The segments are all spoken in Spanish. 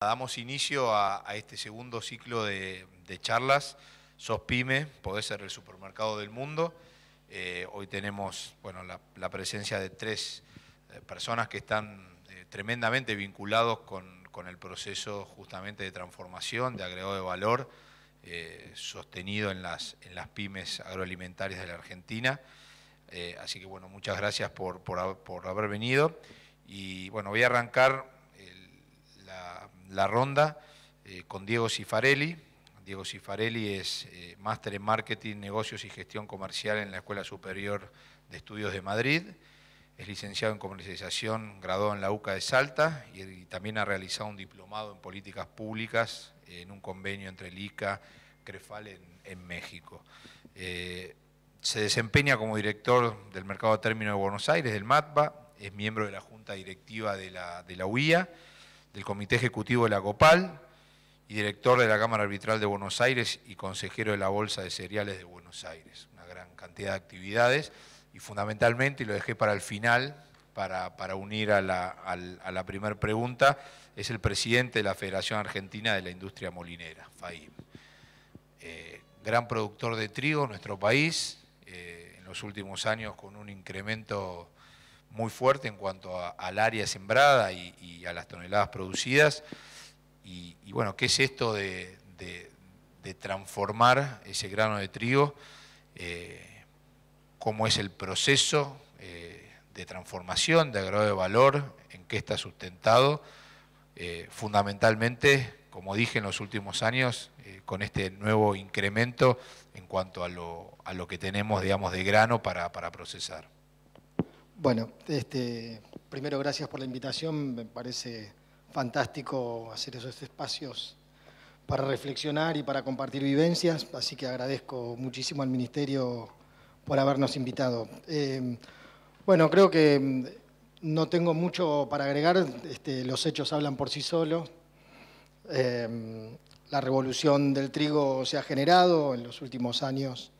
Damos inicio a, este segundo ciclo de, charlas. Sos PyME, podés ser el supermercado del mundo. Eh, hoy tenemos bueno, la, presencia de tres eh, personas que están eh, tremendamente vinculados con, el proceso justamente de transformación, de agregado de valor sostenido en las, en las pymes agroalimentarias de la Argentina. así que bueno, muchas gracias por, haber venido. Y bueno, voy a arrancar la la ronda eh, con Diego Cifarelli. Diego Cifarelli es eh, máster en marketing, negocios y gestión comercial en la Escuela Superior de Estudios de Madrid. Es licenciado en comercialización, graduado en la UCA de Salta y, también ha realizado un diplomado en políticas públicas eh, en un convenio entre el ICA Crefal en, México. se desempeña como director del mercado término de Buenos Aires, del MATBA, es miembro de la Junta Directiva de la UIA del Comité Ejecutivo de la COPAL y director de la Cámara Arbitral de Buenos Aires y consejero de la Bolsa de Cereales de Buenos Aires. Una gran cantidad de actividades y fundamentalmente, y lo dejé para el final, para, unir a la, primera pregunta, es el presidente de la Federación Argentina de la Industria Molinera, FAIM. Eh, gran productor de trigo en nuestro país, eh, en los últimos años con un incremento muy fuerte en cuanto al área sembrada y, a las toneladas producidas. Y, bueno, ¿qué es esto de, transformar ese grano de trigo? Eh, ¿Cómo es el proceso eh, de transformación, de agrado de valor? ¿En qué está sustentado? Eh, fundamentalmente, como dije en los últimos años, con este nuevo incremento en cuanto a lo, que tenemos, digamos, de grano para procesar. Bueno, este, primero gracias por la invitación, me parece fantástico hacer esos espacios para reflexionar y para compartir vivencias, así que agradezco muchísimo al Ministerio por habernos invitado. Eh, bueno, creo que mm, no tengo mucho para agregar, este, los hechos hablan por sí solos. Em, la revolución del trigo se ha generado en los últimos años,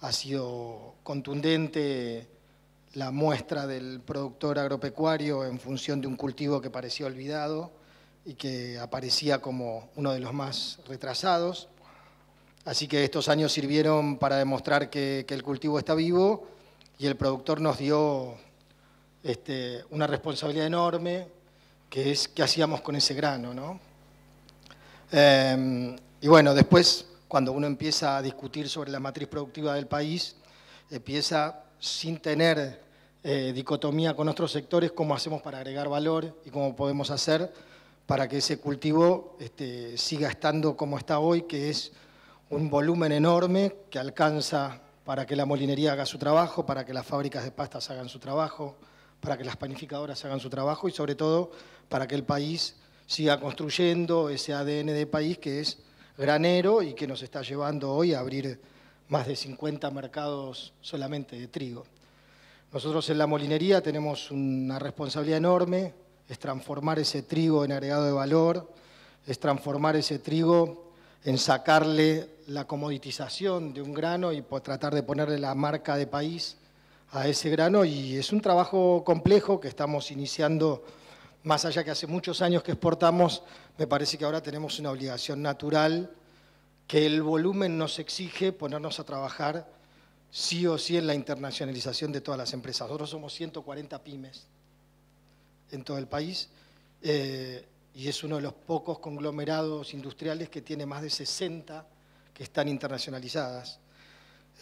ha sido contundente la muestra del productor agropecuario en función de un cultivo que parecía olvidado y que aparecía como uno de los más retrasados. Así que estos años sirvieron para demostrar que, el cultivo está vivo y el productor nos dio este, una responsabilidad enorme, que es qué hacíamos con ese grano. Em, y bueno, después, cuando uno empieza a discutir sobre la matriz productiva del país, empieza sin tener eh, dicotomía con otros sectores, cómo hacemos para agregar valor y cómo podemos hacer para que ese cultivo este, siga estando como está hoy, que es un volumen enorme que alcanza para que la molinería haga su trabajo, para que las fábricas de pastas hagan su trabajo, para que las panificadoras hagan su trabajo y sobre todo para que el país siga construyendo ese ADN de país que es granero y que nos está llevando hoy a abrir más de 50 mercados solamente de trigo. Nosotros en la molinería tenemos una responsabilidad enorme, es transformar ese trigo en agregado de valor, es transformar ese trigo en sacarle la comoditización de un grano y tratar de ponerle la marca de país a ese grano y es un trabajo complejo que estamos iniciando más allá que hace muchos años que exportamos, me parece que ahora tenemos una obligación natural que el volumen nos exige ponernos a trabajar sí o sí en la internacionalización de todas las empresas. Nosotros somos 140 pymes en todo el país eh, y es uno de los pocos conglomerados industriales que tiene más de 60 que están internacionalizadas.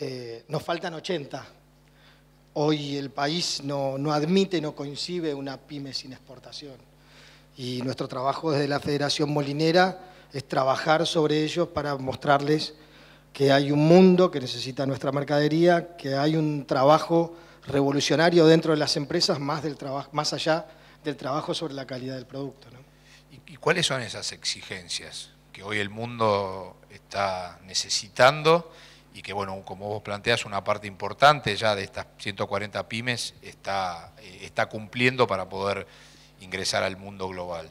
Eh, nos faltan 80. Hoy el país no, no admite, no concibe una pyme sin exportación. Y nuestro trabajo desde la Federación Molinera es trabajar sobre ellos para mostrarles que hay un mundo que necesita nuestra mercadería, que hay un trabajo revolucionario dentro de las empresas más, del más allá del trabajo sobre la calidad del producto. ¿Y, cuáles son esas exigencias que hoy el mundo está necesitando? y que, bueno, como vos planteas, una parte importante ya de estas 140 pymes está, eh, está cumpliendo para poder ingresar al mundo global.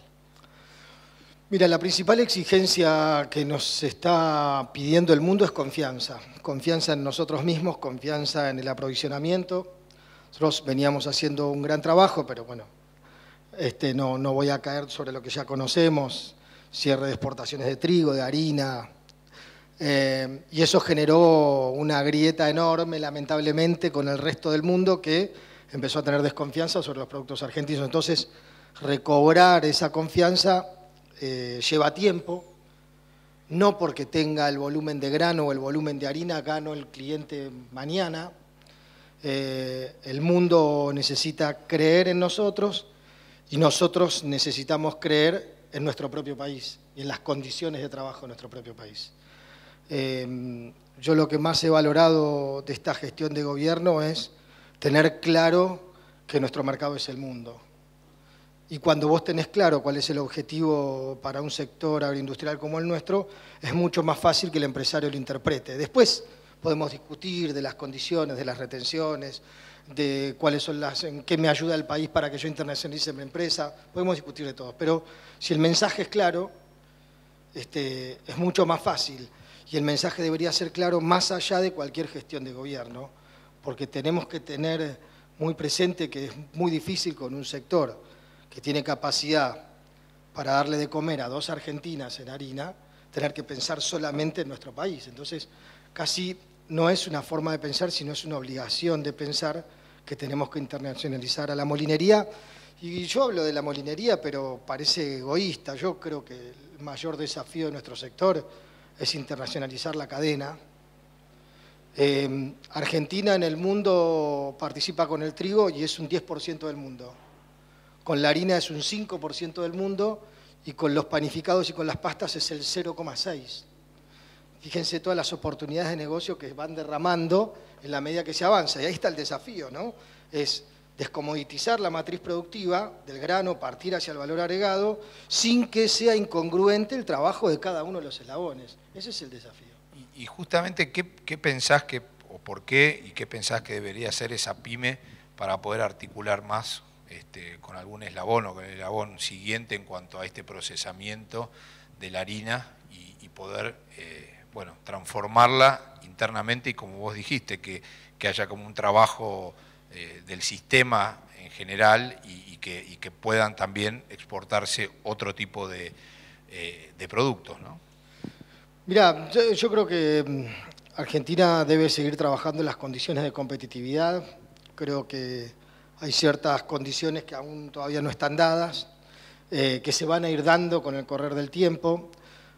Mira, la principal exigencia que nos está pidiendo el mundo es confianza. Confianza en nosotros mismos, confianza en el aprovisionamiento. Nosotros veníamos haciendo un gran trabajo, pero bueno, este, no, no voy a caer sobre lo que ya conocemos, cierre de exportaciones de trigo, de harina, eh, y eso generó una grieta enorme, lamentablemente, con el resto del mundo que empezó a tener desconfianza sobre los productos argentinos. Entonces, recobrar esa confianza eh, lleva tiempo, no porque tenga el volumen de grano o el volumen de harina, gano el cliente mañana. Eh, el mundo necesita creer en nosotros y nosotros necesitamos creer en nuestro propio país y en las condiciones de trabajo de nuestro propio país. Eh, yo lo que más he valorado de esta gestión de gobierno es tener claro que nuestro mercado es el mundo y cuando vos tenés claro cuál es el objetivo para un sector agroindustrial como el nuestro, es mucho más fácil que el empresario lo interprete. Después podemos discutir de las condiciones, de las retenciones, de cuáles son las, en qué me ayuda el país para que yo internacionalice mi empresa, podemos discutir de todo. Pero si el mensaje es claro, este, es mucho más fácil. Y el mensaje debería ser claro más allá de cualquier gestión de gobierno, porque tenemos que tener muy presente que es muy difícil con un sector que tiene capacidad para darle de comer a dos argentinas en harina, tener que pensar solamente en nuestro país. Entonces, casi no es una forma de pensar, sino es una obligación de pensar que tenemos que internacionalizar a la molinería. Y yo hablo de la molinería, pero parece egoísta. Yo creo que el mayor desafío de nuestro sector es internacionalizar la cadena. Eh, Argentina en el mundo participa con el trigo y es un 10% del mundo con la harina es un 5% del mundo y con los panificados y con las pastas es el 0,6%. Fíjense todas las oportunidades de negocio que van derramando en la medida que se avanza. Y ahí está el desafío, ¿no? Es descomoditizar la matriz productiva del grano, partir hacia el valor agregado, sin que sea incongruente el trabajo de cada uno de los eslabones. Ese es el desafío. Y, justamente, ¿qué, ¿qué, pensás que, o por qué, y qué pensás que debería hacer esa pyme para poder articular más este, con algún eslabón o con el eslabón siguiente en cuanto a este procesamiento de la harina y, poder eh, bueno, transformarla internamente y como vos dijiste, que, haya como un trabajo eh, del sistema en general y, que, puedan también exportarse otro tipo de, eh, productos. ¿no? Mira, yo, yo creo que mm, Argentina debe seguir trabajando en las condiciones de competitividad. Creo que hay ciertas condiciones que aún todavía no están dadas, eh, que se van a ir dando con el correr del tiempo,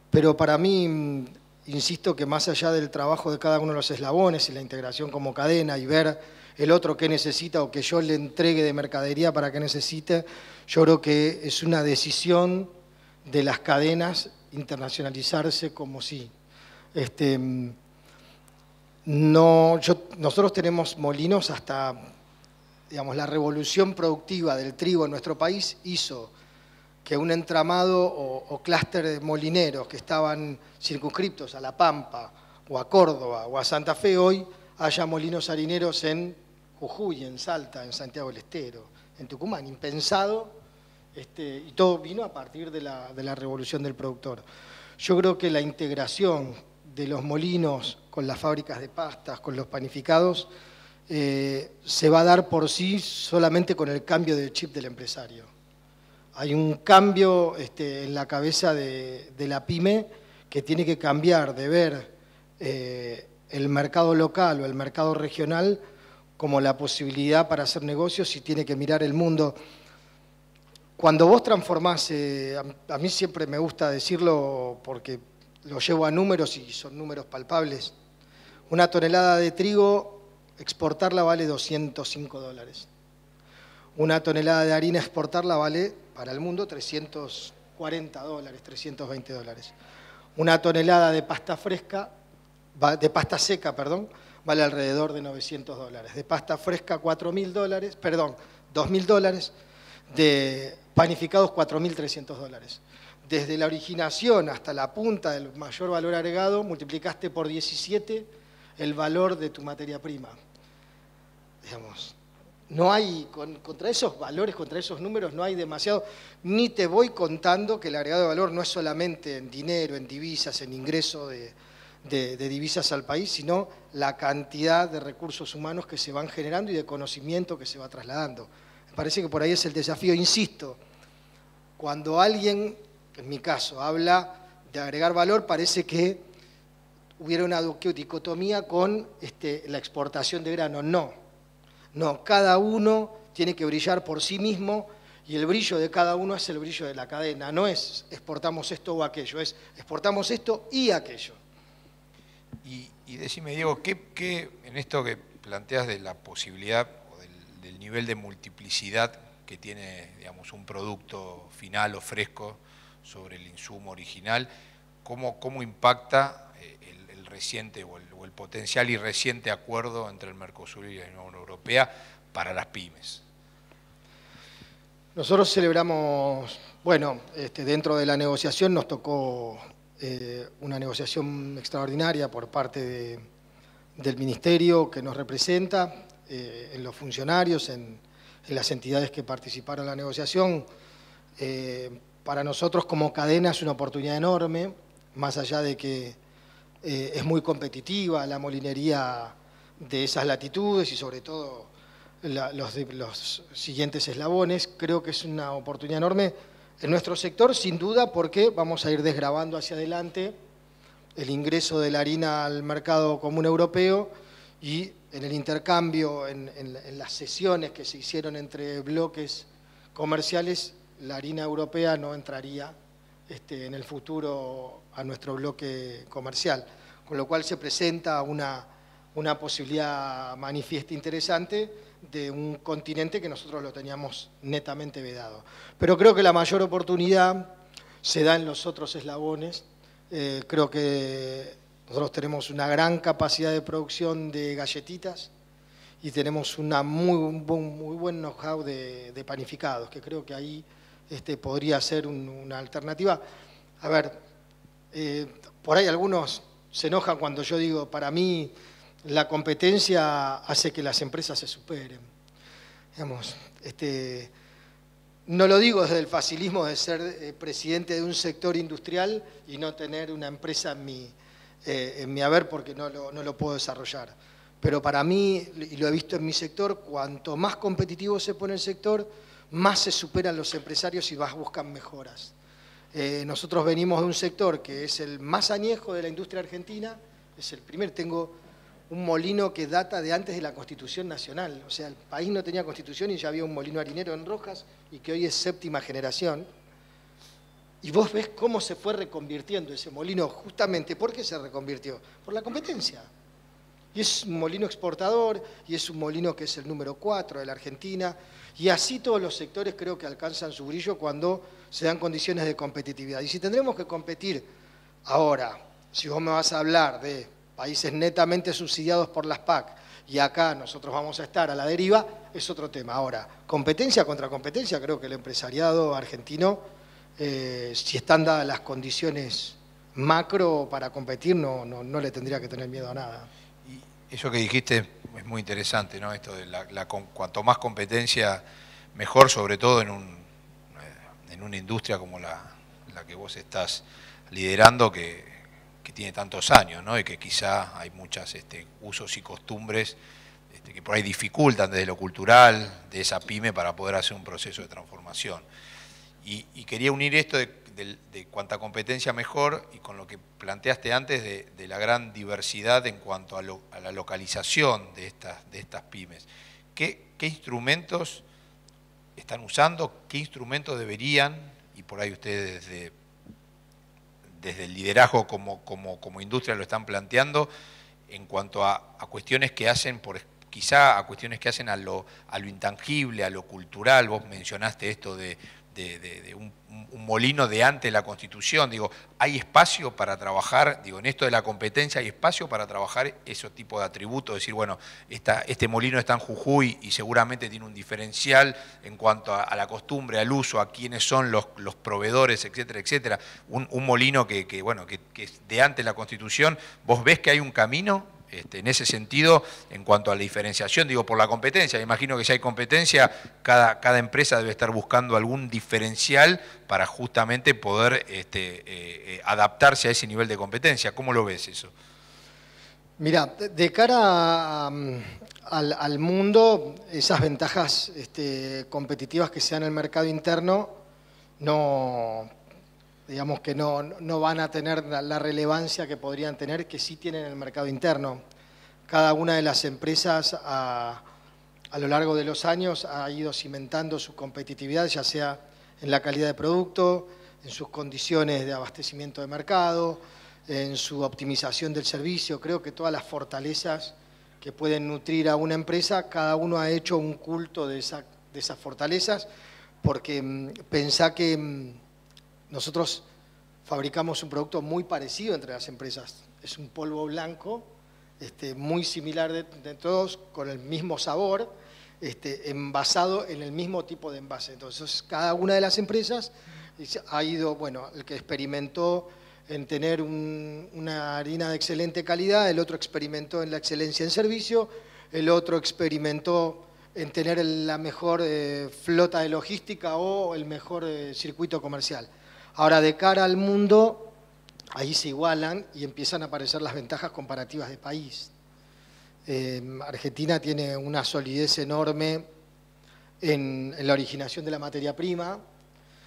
pero para mí, mm, insisto que más allá del trabajo de cada uno de los eslabones y la integración como cadena y ver el otro qué necesita o que yo le entregue de mercadería para que necesite, yo creo que es una decisión de las cadenas internacionalizarse como sí. Este, mm, no, nosotros tenemos molinos hasta la revolución productiva del trigo en nuestro país hizo que un entramado o, clúster de molineros que estaban circunscriptos a La Pampa o a Córdoba o a Santa Fe hoy haya molinos harineros en Jujuy, en Salta, en Santiago del Estero, en Tucumán, impensado, este, y todo vino a partir de la revolución del productor. Yo creo que la integración de los molinos con las fábricas de pastas, con los panificados, eh, se va a dar por sí solamente con el cambio de chip del empresario. Hay un cambio este, en la cabeza de, la pyme que tiene que cambiar de ver eh, el mercado local o el mercado regional como la posibilidad para hacer negocios y tiene que mirar el mundo. Cuando vos transformás, eh, a mí siempre me gusta decirlo porque lo llevo a números y son números palpables, una tonelada de trigo Exportarla vale 205 dólares. Una tonelada de harina exportarla vale para el mundo 340 dólares, 320 dólares. Una tonelada de pasta fresca, de pasta seca, perdón, vale alrededor de 900 dólares. De pasta fresca 4.000 dólares, perdón, 2.000 dólares. De panificados 4.300 dólares. Desde la originación hasta la punta del mayor valor agregado, multiplicaste por 17 el valor de tu materia prima digamos, no hay, contra esos valores, contra esos números no hay demasiado, ni te voy contando que el agregado de valor no es solamente en dinero, en divisas, en ingreso de, divisas al país, sino la cantidad de recursos humanos que se van generando y de conocimiento que se va trasladando. Me parece que por ahí es el desafío, insisto, cuando alguien, en mi caso, habla de agregar valor, parece que hubiera una dicotomía con este, la exportación de grano. No no, cada uno tiene que brillar por sí mismo y el brillo de cada uno es el brillo de la cadena. No es exportamos esto o aquello, es exportamos esto y aquello. Y, decime, Diego, ¿qué, en esto que planteas de la posibilidad o del, nivel de multiplicidad que tiene digamos, un producto final o fresco sobre el insumo original, cómo impacta reciente o el, potencial y reciente acuerdo entre el Mercosur y la Unión Europea para las pymes. Nosotros celebramos, bueno, este, dentro de la negociación nos tocó eh, una negociación extraordinaria por parte del ministerio que nos representa, eh, en los funcionarios, en, las entidades que participaron en la negociación. Eh, para nosotros como cadena es una oportunidad enorme, más allá de que eh, es muy competitiva la molinería de esas latitudes y sobre todo los, siguientes eslabones. Creo que es una oportunidad enorme en nuestro sector, sin duda, porque vamos a ir desgrabando hacia adelante el ingreso de la harina al mercado común europeo y en el intercambio, en, las sesiones que se hicieron entre bloques comerciales, la harina europea no entraría este, en el futuro a nuestro bloque comercial. Con lo cual se presenta una, una posibilidad manifiesta interesante de un continente que nosotros lo teníamos netamente vedado. Pero creo que la mayor oportunidad se da en los otros eslabones. Eh, creo que nosotros tenemos una gran capacidad de producción de galletitas y tenemos una muy, un, muy buen know-how de panificados, que creo que ahí este, podría ser una alternativa. A ver, eh, por ahí algunos se enojan cuando yo digo, para mí la competencia hace que las empresas se superen. Digamos, este, no lo digo desde el facilismo de ser eh, presidente de un sector industrial y no tener una empresa en mi, eh, haber porque no lo puedo desarrollar. Pero para mí, y lo he visto en mi sector, cuanto más competitivo se pone el sector, más se superan los empresarios y más buscan mejoras. Eh, nosotros venimos de un sector que es el más añejo de la industria argentina, es el primer, tengo un molino que data de antes de la Constitución Nacional, o sea, el país no tenía constitución y ya había un molino harinero en Rojas y que hoy es séptima generación. Y vos ves cómo se fue reconvirtiendo ese molino, justamente ¿por qué se reconvirtió, por la competencia. Y es un molino exportador, y es un molino que es el número cuatro de la Argentina, y así todos los sectores creo que alcanzan su brillo cuando se dan condiciones de competitividad. Y si tendremos que competir ahora, si vos me vas a hablar de países netamente subsidiados por las PAC, y acá nosotros vamos a estar a la deriva, es otro tema. Ahora, competencia contra competencia, creo que el empresariado argentino, eh, si están dadas las condiciones macro para competir, no, no, no le tendría que tener miedo a nada. Y eso que dijiste es muy interesante, ¿no? Esto de la, cuanto más competencia, mejor, sobre todo en, eh, en una industria como la, que vos estás liderando, que, tiene tantos años, ¿no? Y que quizá hay muchos este, usos y costumbres este, que por ahí dificultan desde lo cultural de esa pyme para poder hacer un proceso de transformación. y quería unir esto de de, cuanta competencia mejor y con lo que planteaste antes de, la gran diversidad en cuanto a, la localización de estas, de estas pymes. ¿Qué, instrumentos están usando? ¿Qué instrumentos deberían? Y por ahí ustedes desde, desde el liderazgo como, como, como industria lo están planteando en cuanto a, a cuestiones que hacen, por, quizá a cuestiones que hacen a lo, a lo intangible, a lo cultural. Vos mencionaste esto de de, un, molino de antes la Constitución. Digo, ¿hay espacio para trabajar? Digo, en esto de la competencia, ¿hay espacio para trabajar ese tipo de atributos? Decir, bueno, este molino está en Jujuy y seguramente tiene un diferencial en cuanto a, la costumbre, al uso, a quiénes son los, proveedores, etcétera, etcétera. Un, molino que, bueno, que, de antes de la Constitución, ¿vos ves que hay un camino? Este, en ese sentido, en cuanto a la diferenciación, digo, por la competencia, imagino que si hay competencia, cada, cada empresa debe estar buscando algún diferencial para justamente poder este, eh, eh, adaptarse a ese nivel de competencia. ¿Cómo lo ves eso? Mira, de cara mm, al, mundo, esas ventajas este, competitivas que sean en el mercado interno no, digamos que no, no van a tener la relevancia que podrían tener, que sí tienen en el mercado interno. Cada una de las empresas a, a lo largo de los años ha ido cimentando su competitividad, ya sea en la calidad de producto, en sus condiciones de abastecimiento de mercado, en su optimización del servicio. Creo que todas las fortalezas que pueden nutrir a una empresa, cada uno ha hecho un culto de, de esas fortalezas, porque mm, pensá que mm, nosotros fabricamos un producto muy parecido entre las empresas. Es un polvo blanco, este, muy similar de, todos, con el mismo sabor, este, envasado en el mismo tipo de envase. Entonces, cada una de las empresas ha ido, bueno, el que experimentó en tener una harina de excelente calidad, el otro experimentó en la excelencia en servicio, el otro experimentó en tener la mejor eh, flota de logística o el mejor eh, circuito comercial. Ahora, de cara al mundo, ahí se igualan y empiezan a aparecer las ventajas comparativas de país. Em, Argentina tiene una solidez enorme en, la originación de la materia prima,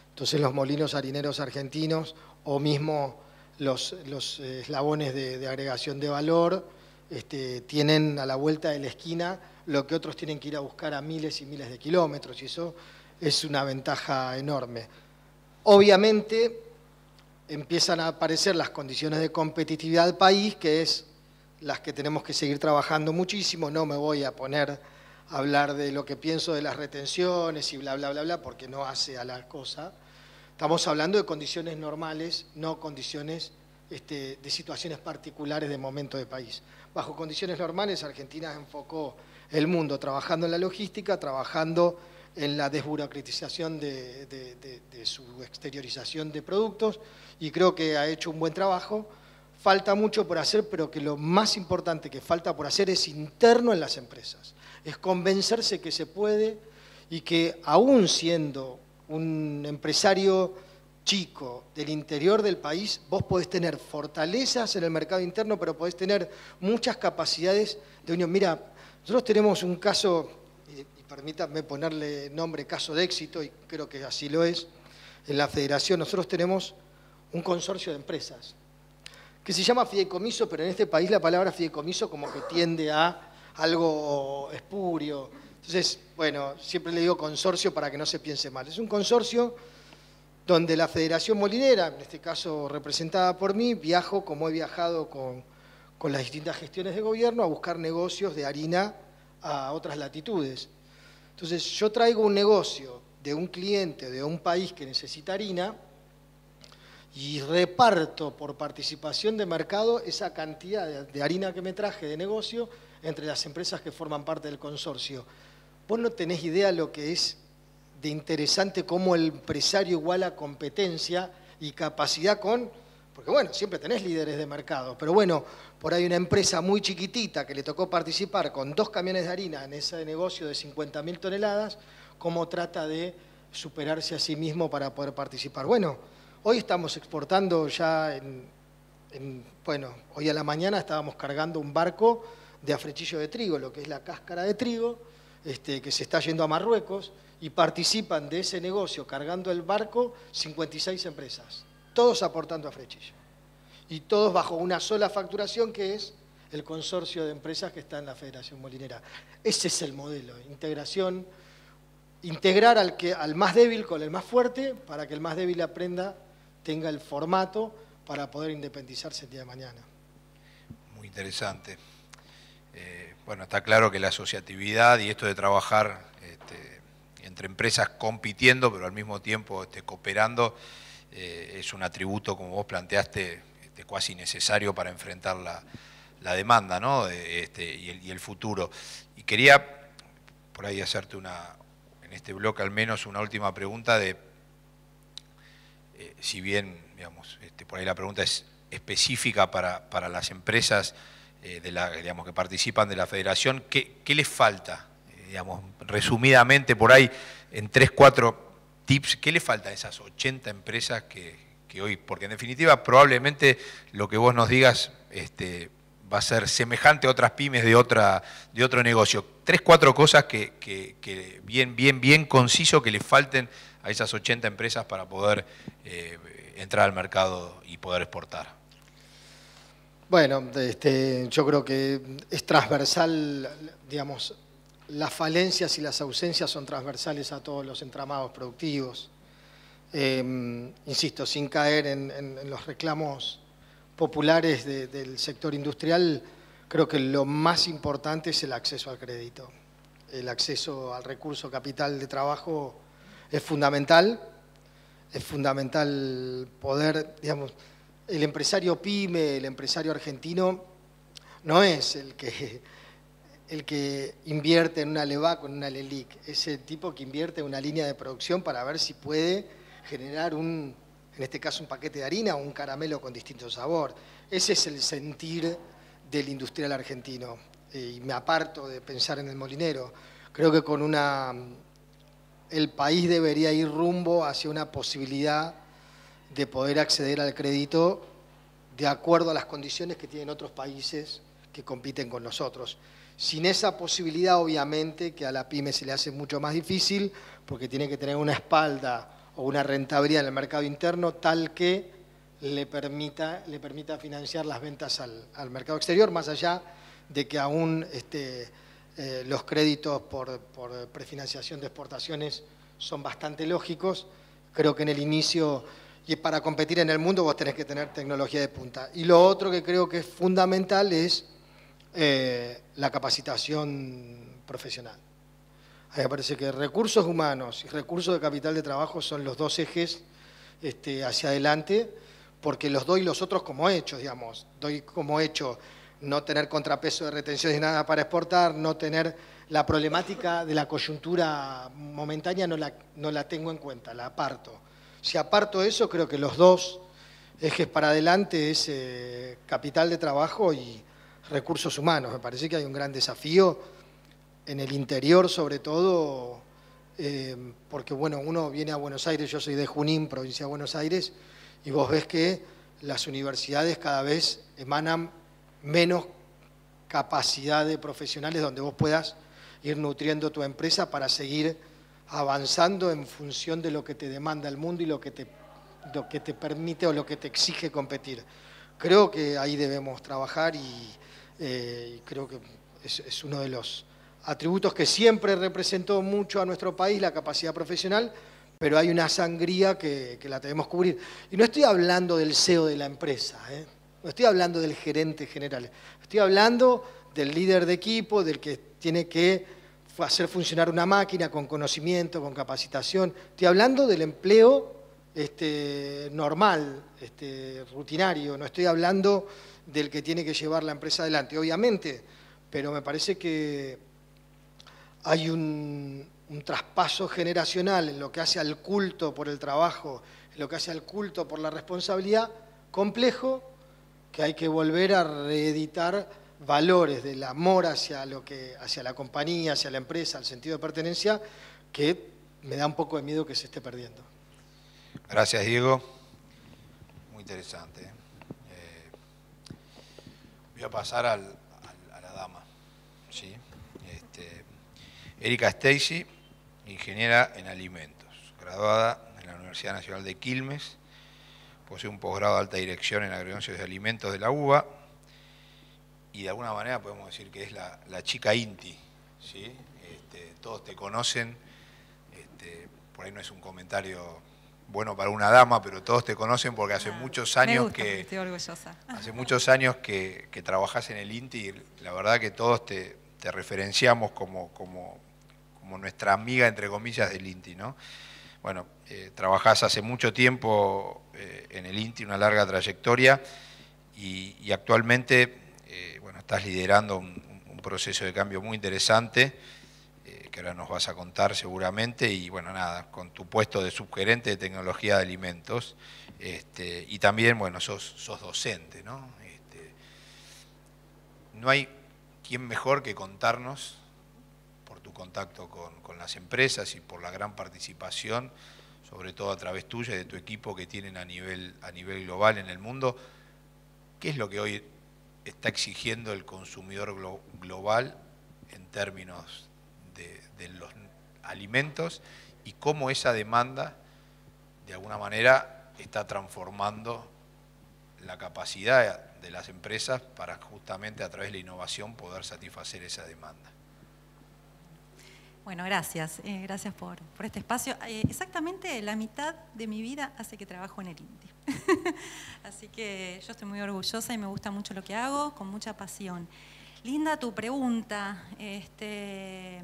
entonces los molinos harineros argentinos o mismo los, eslabones de, agregación de valor este, tienen a la vuelta de la esquina lo que otros tienen que ir a buscar a miles y miles de kilómetros y eso es una ventaja enorme. Obviamente empiezan a aparecer las condiciones de competitividad del país, que es las que tenemos que seguir trabajando muchísimo, no me voy a poner a hablar de lo que pienso de las retenciones y bla, bla, bla, bla, porque no hace a la cosa. Estamos hablando de condiciones normales, no condiciones este, de situaciones particulares de momento de país. Bajo condiciones normales, Argentina enfocó el mundo trabajando en la logística, trabajando en la desburocratización de, su exteriorización de productos y creo que ha hecho un buen trabajo. Falta mucho por hacer, pero que lo más importante que falta por hacer es interno en las empresas. Es convencerse que se puede y que aún siendo un empresario chico del interior del país, vos podés tener fortalezas en el mercado interno, pero podés tener muchas capacidades de unión. Mira, nosotros tenemos un caso permítanme ponerle nombre caso de éxito, y creo que así lo es, en la federación nosotros tenemos un consorcio de empresas que se llama fideicomiso, pero en este país la palabra fideicomiso como que tiende a algo espurio. Entonces, bueno, siempre le digo consorcio para que no se piense mal. Es un consorcio donde la Federación Molinera, en este caso representada por mí, viajo como he viajado con, con las distintas gestiones de gobierno a buscar negocios de harina a otras latitudes. Entonces, yo traigo un negocio de un cliente de un país que necesita harina y reparto por participación de mercado esa cantidad de harina que me traje de negocio entre las empresas que forman parte del consorcio. Vos no tenés idea lo que es de interesante cómo el empresario iguala competencia y capacidad con, porque bueno, siempre tenés líderes de mercado, pero bueno, por ahí una empresa muy chiquitita que le tocó participar con dos camiones de harina en ese negocio de 50.000 toneladas, cómo trata de superarse a sí mismo para poder participar. Bueno, hoy estamos exportando ya bueno, hoy a la mañana estábamos cargando un barco de afrechillo de trigo, lo que es la cáscara de trigo, este, que se está yendo a Marruecos y participan de ese negocio cargando el barco 56 empresas, todos aportando afrechillo y todos bajo una sola facturación que es el consorcio de empresas que está en la Federación Molinera. Ese es el modelo, integración, integrar al, que, al más débil con el más fuerte para que el más débil aprenda, tenga el formato para poder independizarse el día de mañana. Muy interesante. Eh, bueno, está claro que la asociatividad y esto de trabajar este, entre empresas compitiendo, pero al mismo tiempo este, cooperando, eh, es un atributo, como vos planteaste, es este, casi necesario para enfrentar la, demanda ¿no? Este, y, el, futuro. Y quería por ahí hacerte una, en este bloque al menos, una última pregunta de, eh, si bien, digamos, este, por ahí la pregunta es específica para, las empresas eh, de la, digamos, que participan de la federación, ¿qué, qué les falta? Eh, digamos, resumidamente, por ahí, en tres, cuatro tips, ¿qué le falta a esas 80 empresas que, hoy, porque en definitiva probablemente lo que vos nos digas este, va a ser semejante a otras pymes de, otra, de otro negocio. Tres, cuatro cosas que, bien, bien, bien conciso que le falten a esas 80 empresas para poder eh, entrar al mercado y poder exportar. Bueno, este, yo creo que es transversal, digamos, las falencias y las ausencias son transversales a todos los entramados productivos. Em, insisto, sin caer en, los reclamos populares del sector industrial, creo que lo más importante es el acceso al crédito. El acceso al recurso capital de trabajo es fundamental, es fundamental poder, digamos, el empresario pyme, el empresario argentino, no es el que, el que invierte en una LEVAC o en una LELIC, es el tipo que invierte en una línea de producción para ver si puede generar un, en este caso un paquete de harina o un caramelo con distinto sabor. Ese es el sentir del industrial argentino. Y me aparto de pensar en el molinero. Creo que con una... El país debería ir rumbo hacia una posibilidad de poder acceder al crédito de acuerdo a las condiciones que tienen otros países que compiten con nosotros. Sin esa posibilidad, obviamente, que a la pyme se le hace mucho más difícil porque tiene que tener una espalda o una rentabilidad en el mercado interno tal que le permita, le permita financiar las ventas al, mercado exterior, más allá de que aún este, eh, los créditos por, prefinanciación de exportaciones son bastante lógicos. Creo que en el inicio, y para competir en el mundo, vos tenés que tener tecnología de punta. Y lo otro que creo que es fundamental es eh, la capacitación profesional me parece que recursos humanos y recursos de capital de trabajo son los dos ejes este, hacia adelante, porque los doy los otros como hechos, digamos. Doy como hecho no tener contrapeso de retención de nada para exportar, no tener la problemática de la coyuntura momentánea, no la, tengo en cuenta, la aparto. Si aparto eso, creo que los dos ejes para adelante es eh, capital de trabajo y recursos humanos. Me parece que hay un gran desafío en el interior sobre todo, eh, porque bueno, uno viene a Buenos Aires, yo soy de Junín, provincia de Buenos Aires, y vos ves que las universidades cada vez emanan menos capacidad de profesionales donde vos puedas ir nutriendo tu empresa para seguir avanzando en función de lo que te demanda el mundo y lo que te, lo que te permite o lo que te exige competir. Creo que ahí debemos trabajar y, eh, creo que es uno de los atributos que siempre representó mucho a nuestro país, la capacidad profesional, pero hay una sangría que, que la debemos cubrir. Y no estoy hablando del CEO de la empresa, ¿eh? no estoy hablando del gerente general, estoy hablando del líder de equipo, del que tiene que hacer funcionar una máquina con conocimiento, con capacitación. Estoy hablando del empleo este, normal, este, rutinario, no estoy hablando del que tiene que llevar la empresa adelante, obviamente, pero me parece que hay un, traspaso generacional en lo que hace al culto por el trabajo, en lo que hace al culto por la responsabilidad, complejo, que hay que volver a reeditar valores del amor hacia, lo que, hacia la compañía, hacia la empresa, al sentido de pertenencia, que me da un poco de miedo que se esté perdiendo. Gracias, Diego. Muy interesante. ¿eh? Eh, voy a pasar al, Erika Stacy, ingeniera en alimentos, graduada en la Universidad Nacional de Quilmes, posee un posgrado de alta dirección en agroindustria de alimentos de la UBA y de alguna manera podemos decir que es la, chica Inti, ¿sí? Este, todos te conocen, este, por ahí no es un comentario bueno para una dama, pero todos te conocen porque hace ah, muchos años que estoy hace muchos años que, trabajas en el INTI y la verdad que todos te, te referenciamos como, como como nuestra amiga, entre comillas, del INTI, ¿no? Bueno, eh, trabajás hace mucho tiempo eh, en el INTI, una larga trayectoria, y, actualmente, eh, bueno, estás liderando un, proceso de cambio muy interesante, que ahora nos vas a contar seguramente, y bueno, nada, con tu puesto de subgerente de tecnología de alimentos, este, y también, bueno, sos, docente, ¿no? Este, no hay quien mejor que contarnos contacto con, las empresas y por la gran participación, sobre todo a través tuya y de tu equipo que tienen a nivel, a nivel global en el mundo. ¿Qué es lo que hoy está exigiendo el consumidor global en términos de los alimentos y cómo esa demanda, de alguna manera, está transformando la capacidad de las empresas para justamente a través de la innovación poder satisfacer esa demanda. Bueno, gracias. Eh, gracias por, por, este espacio. Eh, exactamente la mitad de mi vida hace que trabajo en el INTI. Así que yo estoy muy orgullosa y me gusta mucho lo que hago, con mucha pasión. Linda tu pregunta, este,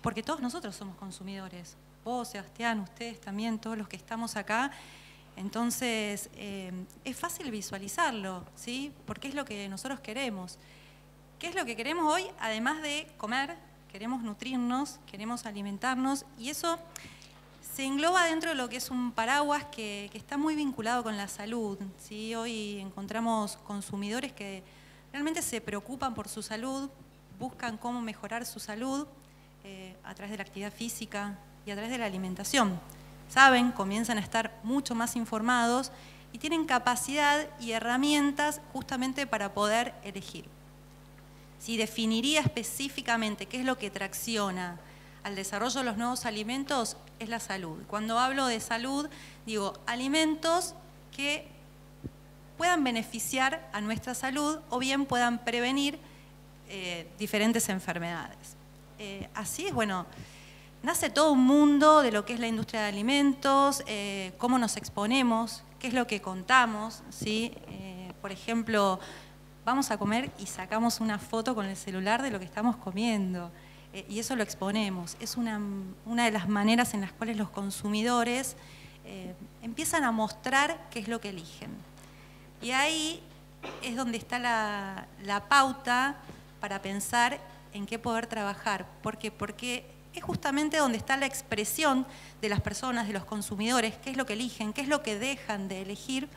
porque todos nosotros somos consumidores. Vos, Sebastián, ustedes también, todos los que estamos acá. Entonces, eh, es fácil visualizarlo, ¿sí? Porque es lo que nosotros queremos. ¿Qué es lo que queremos hoy, además de comer, queremos nutrirnos, queremos alimentarnos y eso se engloba dentro de lo que es un paraguas que, está muy vinculado con la salud. Hoy encontramos consumidores que realmente se preocupan por su salud, buscan cómo mejorar su salud eh, a través de la actividad física y a través de la alimentación. Saben, comienzan a estar mucho más informados y tienen capacidad y herramientas justamente para poder elegir. Si definiría específicamente qué es lo que tracciona al desarrollo de los nuevos alimentos, es la salud. Cuando hablo de salud, digo alimentos que puedan beneficiar a nuestra salud o bien puedan prevenir eh, diferentes enfermedades. Eh, así es, bueno, nace todo un mundo de lo que es la industria de alimentos, eh, cómo nos exponemos, qué es lo que contamos, ¿sí? por ejemplo, vamos a comer y sacamos una foto con el celular de lo que estamos comiendo. Eh, y eso lo exponemos. Es una, de las maneras en las cuales los consumidores eh, empiezan a mostrar qué es lo que eligen. Y ahí es donde está la, la pauta para pensar en qué poder trabajar. ¿Por qué? Porque es justamente donde está la expresión de las personas, de los consumidores, qué es lo que eligen, qué es lo que dejan de elegir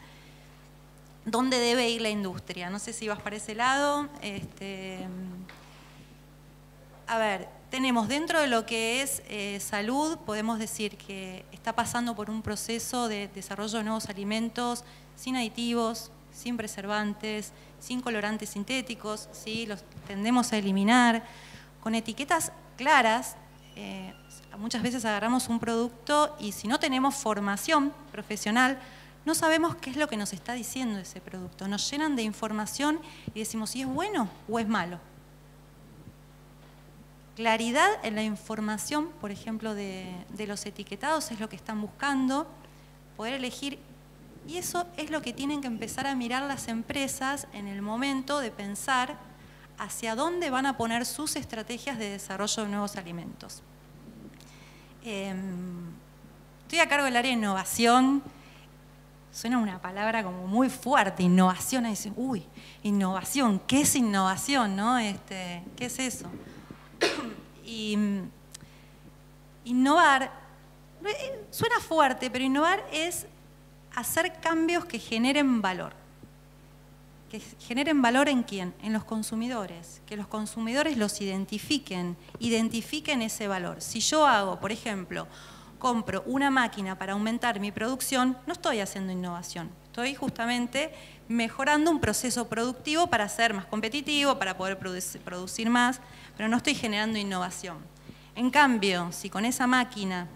dónde debe ir la industria. No sé si vas para ese lado. Este, a ver, tenemos dentro de lo que es eh, salud, podemos decir que está pasando por un proceso de desarrollo de nuevos alimentos sin aditivos, sin preservantes, sin colorantes sintéticos, ¿sí? los tendemos a eliminar, con etiquetas claras. Eh, muchas veces agarramos un producto y si no tenemos formación profesional, no sabemos qué es lo que nos está diciendo ese producto. Nos llenan de información y decimos si es bueno o es malo. Claridad en la información, por ejemplo, de, los etiquetados es lo que están buscando, poder elegir. Y eso es lo que tienen que empezar a mirar las empresas en el momento de pensar hacia dónde van a poner sus estrategias de desarrollo de nuevos alimentos. Em, estoy a cargo del área de innovación, Suena una palabra como muy fuerte, innovación. dice, uy, innovación, ¿qué es innovación? No? Este, ¿Qué es eso? Mm, innovar, eh, suena fuerte, pero innovar es hacer cambios que generen valor. Que generen valor en quién? En los consumidores. Que los consumidores los identifiquen, identifiquen ese valor. Si yo hago, por ejemplo, compro una máquina para aumentar mi producción, no estoy haciendo innovación. Estoy justamente mejorando un proceso productivo para ser más competitivo, para poder producir más, pero no estoy generando innovación. En cambio, si con esa máquina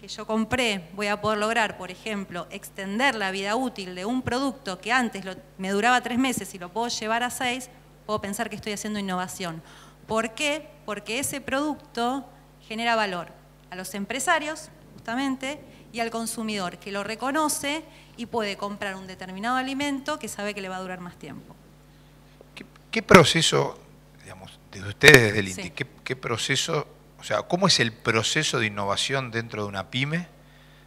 que yo compré voy a poder lograr, por ejemplo, extender la vida útil de un producto que antes me duraba tres meses y lo puedo llevar a seis, puedo pensar que estoy haciendo innovación. ¿Por qué? Porque ese producto genera valor a los empresarios, justamente, y al consumidor, que lo reconoce y puede comprar un determinado alimento que sabe que le va a durar más tiempo. ¿Qué, proceso, digamos, desde ustedes, desde el INTI, ¿qué, proceso, o sea, cómo es el proceso de innovación dentro de una pyme?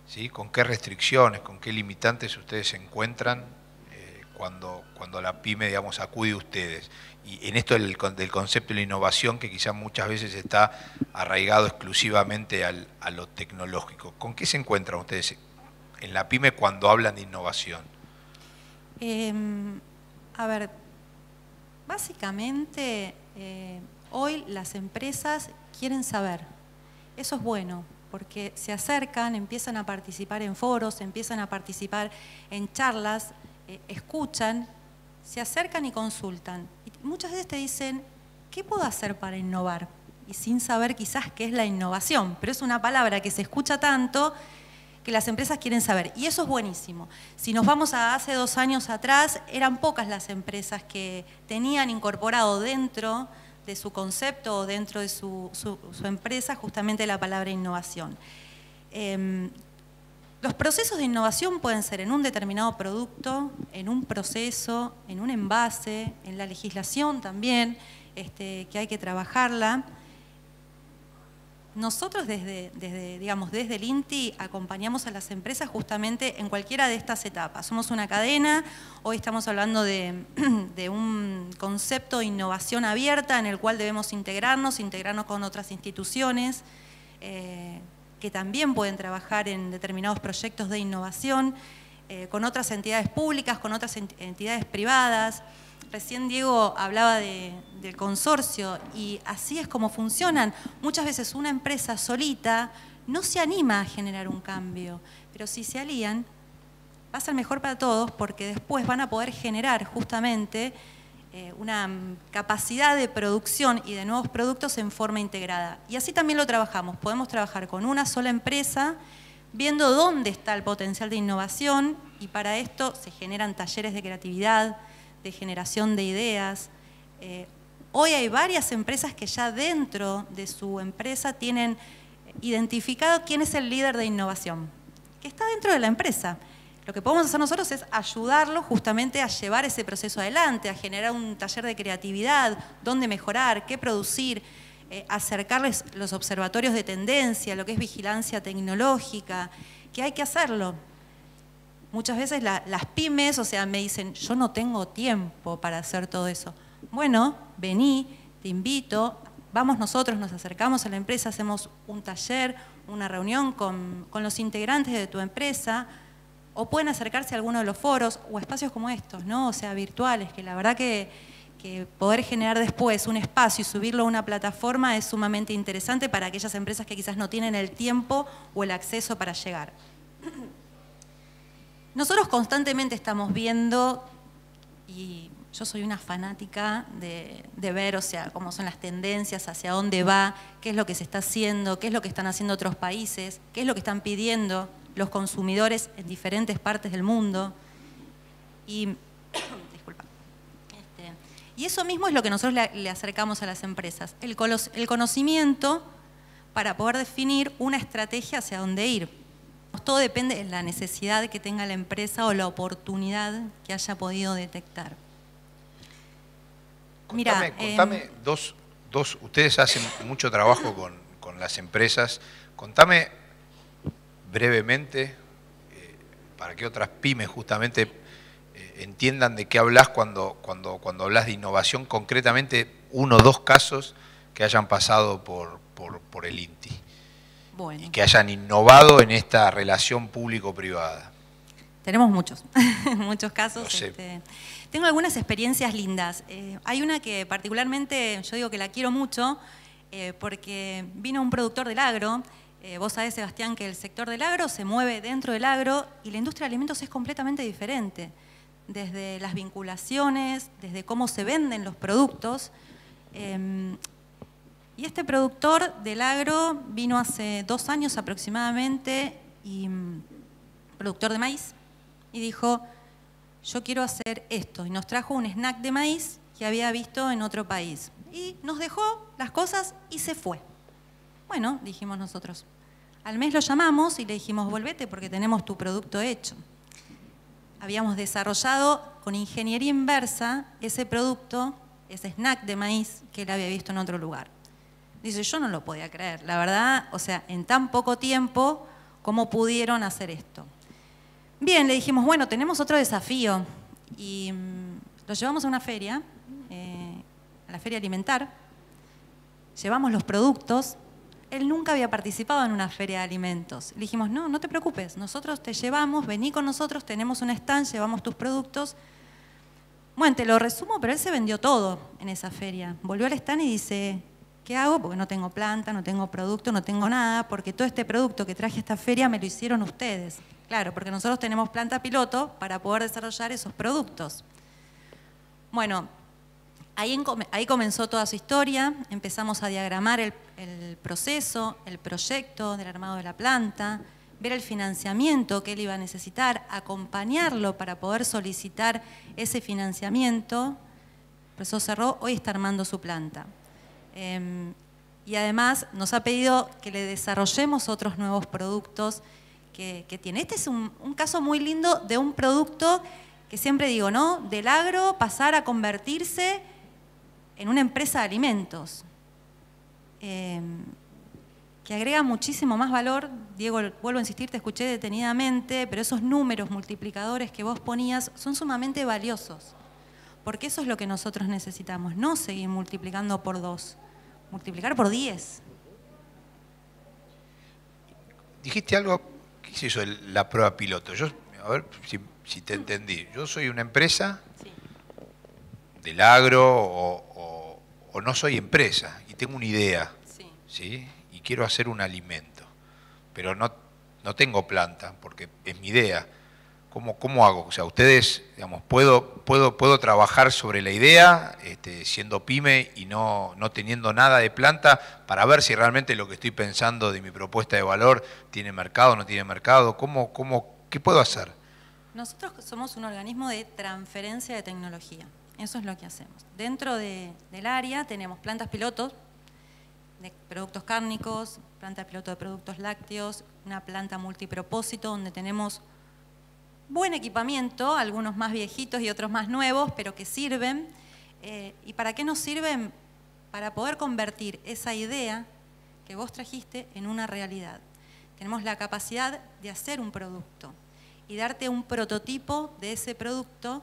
¿Sí? ¿Con qué restricciones, con qué limitantes ustedes se encuentran cuando, cuando la pyme, digamos, acude a ustedes. Y en esto del, concepto de la innovación, que quizás muchas veces está arraigado exclusivamente a lo tecnológico, ¿con qué se encuentran ustedes en la pyme cuando hablan de innovación? Em, a ver, básicamente eh, hoy las empresas quieren saber. Eso es bueno, porque se acercan, empiezan a participar en foros, empiezan a participar en charlas, eh, escuchan, se acercan y consultan. muchas veces te dicen, ¿qué puedo hacer para innovar? Y sin saber quizás qué es la innovación, pero es una palabra que se escucha tanto que las empresas quieren saber. Y eso es buenísimo. Si nos vamos a hace dos años atrás, eran pocas las empresas que tenían incorporado dentro de su concepto o dentro de su, empresa justamente la palabra innovación. Em, los procesos de innovación pueden ser en un determinado producto, en un proceso, en un envase, en la legislación también, este, que hay que trabajarla. Nosotros desde, digamos, desde el INTI acompañamos a las empresas justamente en cualquiera de estas etapas. Somos una cadena, hoy estamos hablando de, un concepto de innovación abierta en el cual debemos integrarnos, integrarnos con otras instituciones, eh, que también pueden trabajar en determinados proyectos de innovación, eh, con otras entidades públicas, con otras entidades privadas. Recién Diego hablaba del consorcio y así es como funcionan. Muchas veces una empresa solita no se anima a generar un cambio, pero si se alían, pasa a mejor para todos porque después van a poder generar justamente eh, una capacidad de producción y de nuevos productos en forma integrada. Y así también lo trabajamos. Podemos trabajar con una sola empresa, viendo dónde está el potencial de innovación y para esto se generan talleres de creatividad, de generación de ideas. Eh, hoy hay varias empresas que ya dentro de su empresa tienen identificado quién es el líder de innovación, que está dentro de la empresa. Lo que podemos hacer nosotros es ayudarlos justamente a llevar ese proceso adelante, a generar un taller de creatividad, dónde mejorar, qué producir, eh, acercarles los observatorios de tendencia, lo que es vigilancia tecnológica, que hay que hacerlo. Muchas veces las pymes, o sea, me dicen, yo no tengo tiempo para hacer todo eso. Bueno, vení, te invito, vamos nosotros, nos acercamos a la empresa, hacemos un taller, una reunión con, con los integrantes de tu empresa, o pueden acercarse a alguno de los foros o espacios como estos, ¿no? O sea, virtuales, que la verdad que, poder generar después un espacio y subirlo a una plataforma es sumamente interesante para aquellas empresas que quizás no tienen el tiempo o el acceso para llegar. Nosotros constantemente estamos viendo, y yo soy una fanática de, de ver, o sea, cómo son las tendencias, hacia dónde va, qué es lo que se está haciendo, qué es lo que están haciendo otros países, qué es lo que están pidiendo los consumidores en diferentes partes del mundo. Y, este, eso mismo es lo que nosotros le, acercamos a las empresas, el, conocimiento para poder definir una estrategia hacia dónde ir todo depende de la necesidad que tenga la empresa o la oportunidad que haya podido detectar. Mira, contame, em, dos, ustedes hacen mucho trabajo con, con las empresas. Contame brevemente eh, para que otras pymes justamente eh, entiendan de qué hablas cuando, cuando, cuando hablas de innovación, concretamente uno o dos casos que hayan pasado por, el INTI y que hayan innovado en esta relación público-privada. Tenemos muchos, muchos casos. Este, tengo algunas experiencias lindas. Eh, hay una que particularmente yo digo que la quiero mucho porque vino un productor del agro eh, vos sabés, Sebastián, que el sector del agro se mueve dentro del agro y la industria de alimentos es completamente diferente. Desde las vinculaciones, desde cómo se venden los productos. Em, y este productor del agro vino hace dos años aproximadamente, y, mm, productor de maíz, y dijo, yo quiero hacer esto. Y nos trajo un snack de maíz que había visto en otro país. Y nos dejó las cosas y se fue. Bueno, dijimos nosotros, al mes lo llamamos y le dijimos, volvete porque tenemos tu producto hecho. Habíamos desarrollado con ingeniería inversa ese producto, ese snack de maíz que él había visto en otro lugar. Dice, yo no lo podía creer, la verdad, o sea, en tan poco tiempo, ¿cómo pudieron hacer esto? Bien, le dijimos, bueno, tenemos otro desafío y mm, lo llevamos a una feria, eh, a la feria alimentar, llevamos los productos él nunca había participado en una feria de alimentos. Le dijimos, no, no te preocupes, nosotros te llevamos, vení con nosotros, tenemos un stand, llevamos tus productos. Bueno, te lo resumo, pero él se vendió todo en esa feria. Volvió al stand y dice, ¿qué hago? Porque no tengo planta, no tengo producto, no tengo nada, porque todo este producto que traje a esta feria me lo hicieron ustedes. Claro, porque nosotros tenemos planta piloto para poder desarrollar esos productos. Bueno, Ahí, comenzó toda su historia, empezamos a diagramar el, proceso, el proyecto del armado de la planta, ver el financiamiento que él iba a necesitar, acompañarlo para poder solicitar ese financiamiento. El eso Cerró hoy está armando su planta. Em, y además nos ha pedido que le desarrollemos otros nuevos productos que, tiene. Este es un, un, caso muy lindo de un producto que siempre digo, ¿no? Del agro pasar a convertirse en una empresa de alimentos, em, que agrega muchísimo más valor. Diego, vuelvo a insistir, te escuché detenidamente, pero esos números multiplicadores que vos ponías son sumamente valiosos, porque eso es lo que nosotros necesitamos, no seguir multiplicando por dos, multiplicar por diez. Dijiste algo, ¿qué eso hizo la prueba piloto? Yo, a ver si, te entendí. Yo soy una empresa sí. del agro o, o no soy empresa y tengo una idea, Y quiero hacer un alimento, pero no, tengo planta porque es mi idea. ¿Cómo, ¿Cómo, hago? O sea, ustedes, digamos, puedo, puedo, puedo trabajar sobre la idea, este, siendo pyme y no, no teniendo nada de planta, para ver si realmente lo que estoy pensando de mi propuesta de valor tiene mercado o no tiene mercado. ¿Cómo, cómo, ¿Qué puedo hacer? Nosotros somos un organismo de transferencia de tecnología. Eso es lo que hacemos. Dentro del área tenemos plantas pilotos de productos cárnicos, planta piloto de productos lácteos, una planta multipropósito donde tenemos buen equipamiento, algunos más viejitos y otros más nuevos, pero que sirven. Eh, ¿Y para qué nos sirven? Para poder convertir esa idea que vos trajiste en una realidad. Tenemos la capacidad de hacer un producto y darte un prototipo de ese producto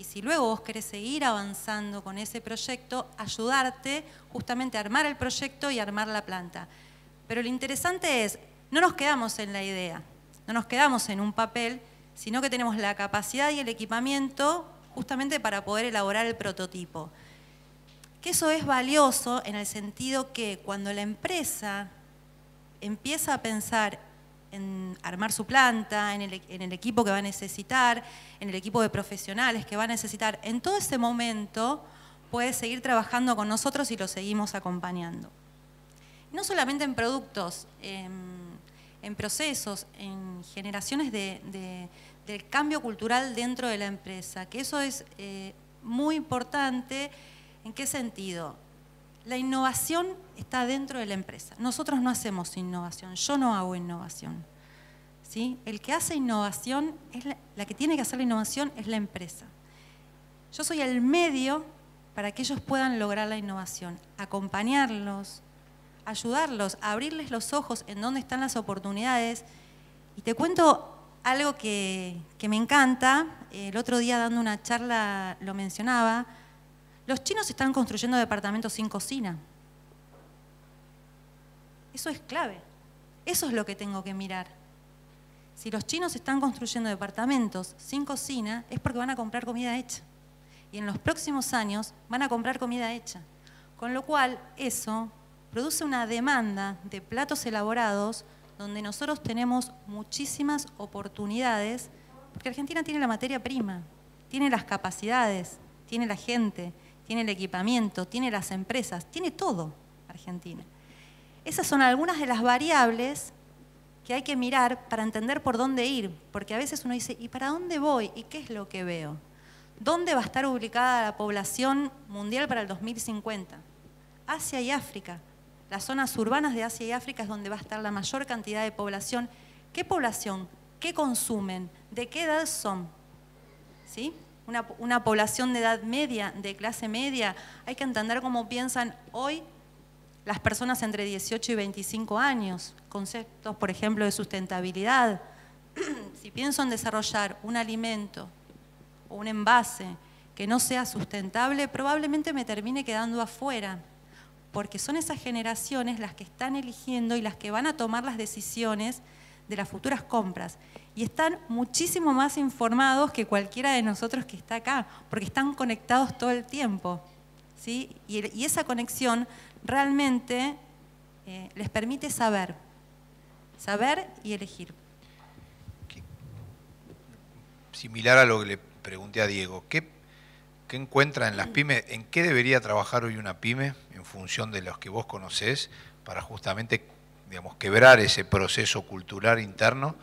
y si luego vos querés seguir avanzando con ese proyecto, ayudarte justamente a armar el proyecto y armar la planta. Pero lo interesante es, no nos quedamos en la idea, no nos quedamos en un papel, sino que tenemos la capacidad y el equipamiento justamente para poder elaborar el prototipo. Que eso es valioso en el sentido que cuando la empresa empieza a pensar en armar su planta, en el, equipo que va a necesitar, en el equipo de profesionales que va a necesitar. En todo ese momento puede seguir trabajando con nosotros y lo seguimos acompañando. No solamente en productos, en, procesos, en generaciones de, cambio cultural dentro de la empresa, que eso es eh, muy importante. ¿En qué sentido? La innovación está dentro de la empresa. Nosotros no hacemos innovación, yo no hago innovación. ¿sí? El que hace innovación, es la, que tiene que hacer la innovación es la empresa. Yo soy el medio para que ellos puedan lograr la innovación, acompañarlos, ayudarlos, abrirles los ojos en dónde están las oportunidades. Y te cuento algo que me encanta, el otro día dando una charla lo mencionaba, los chinos están construyendo departamentos sin cocina. Eso es clave. Eso es lo que tengo que mirar. Si los chinos están construyendo departamentos sin cocina, es porque van a comprar comida hecha. Y en los próximos años van a comprar comida hecha. Con lo cual, eso produce una demanda de platos elaborados donde nosotros tenemos muchísimas oportunidades, porque Argentina tiene la materia prima, tiene las capacidades, tiene la gente, tiene el equipamiento, tiene las empresas, tiene todo Argentina. Esas son algunas de las variables que hay que mirar para entender por dónde ir, porque a veces uno dice, ¿y para dónde voy? ¿Y qué es lo que veo? ¿Dónde va a estar ubicada la población mundial para el 2050? Asia y África. Las zonas urbanas de Asia y África es donde va a estar la mayor cantidad de población. ¿Qué población? ¿Qué consumen? ¿De qué edad son? ¿Sí? una, población de edad media, de clase media. Hay que entender cómo piensan hoy las personas entre 18 y 25 años, conceptos, por ejemplo, de sustentabilidad. si pienso en desarrollar un alimento o un envase que no sea sustentable, probablemente me termine quedando afuera, porque son esas generaciones las que están eligiendo y las que van a tomar las decisiones de las futuras compras y están muchísimo más informados que cualquiera de nosotros que está acá, porque están conectados todo el tiempo. ¿sí? Y, esa conexión realmente eh, les permite saber, saber y elegir. Similar a lo que le pregunté a Diego, ¿qué, qué encuentra en las mm. pymes? ¿En qué debería trabajar hoy una pyme en función de los que vos conocés para justamente digamos, quebrar ese proceso cultural interno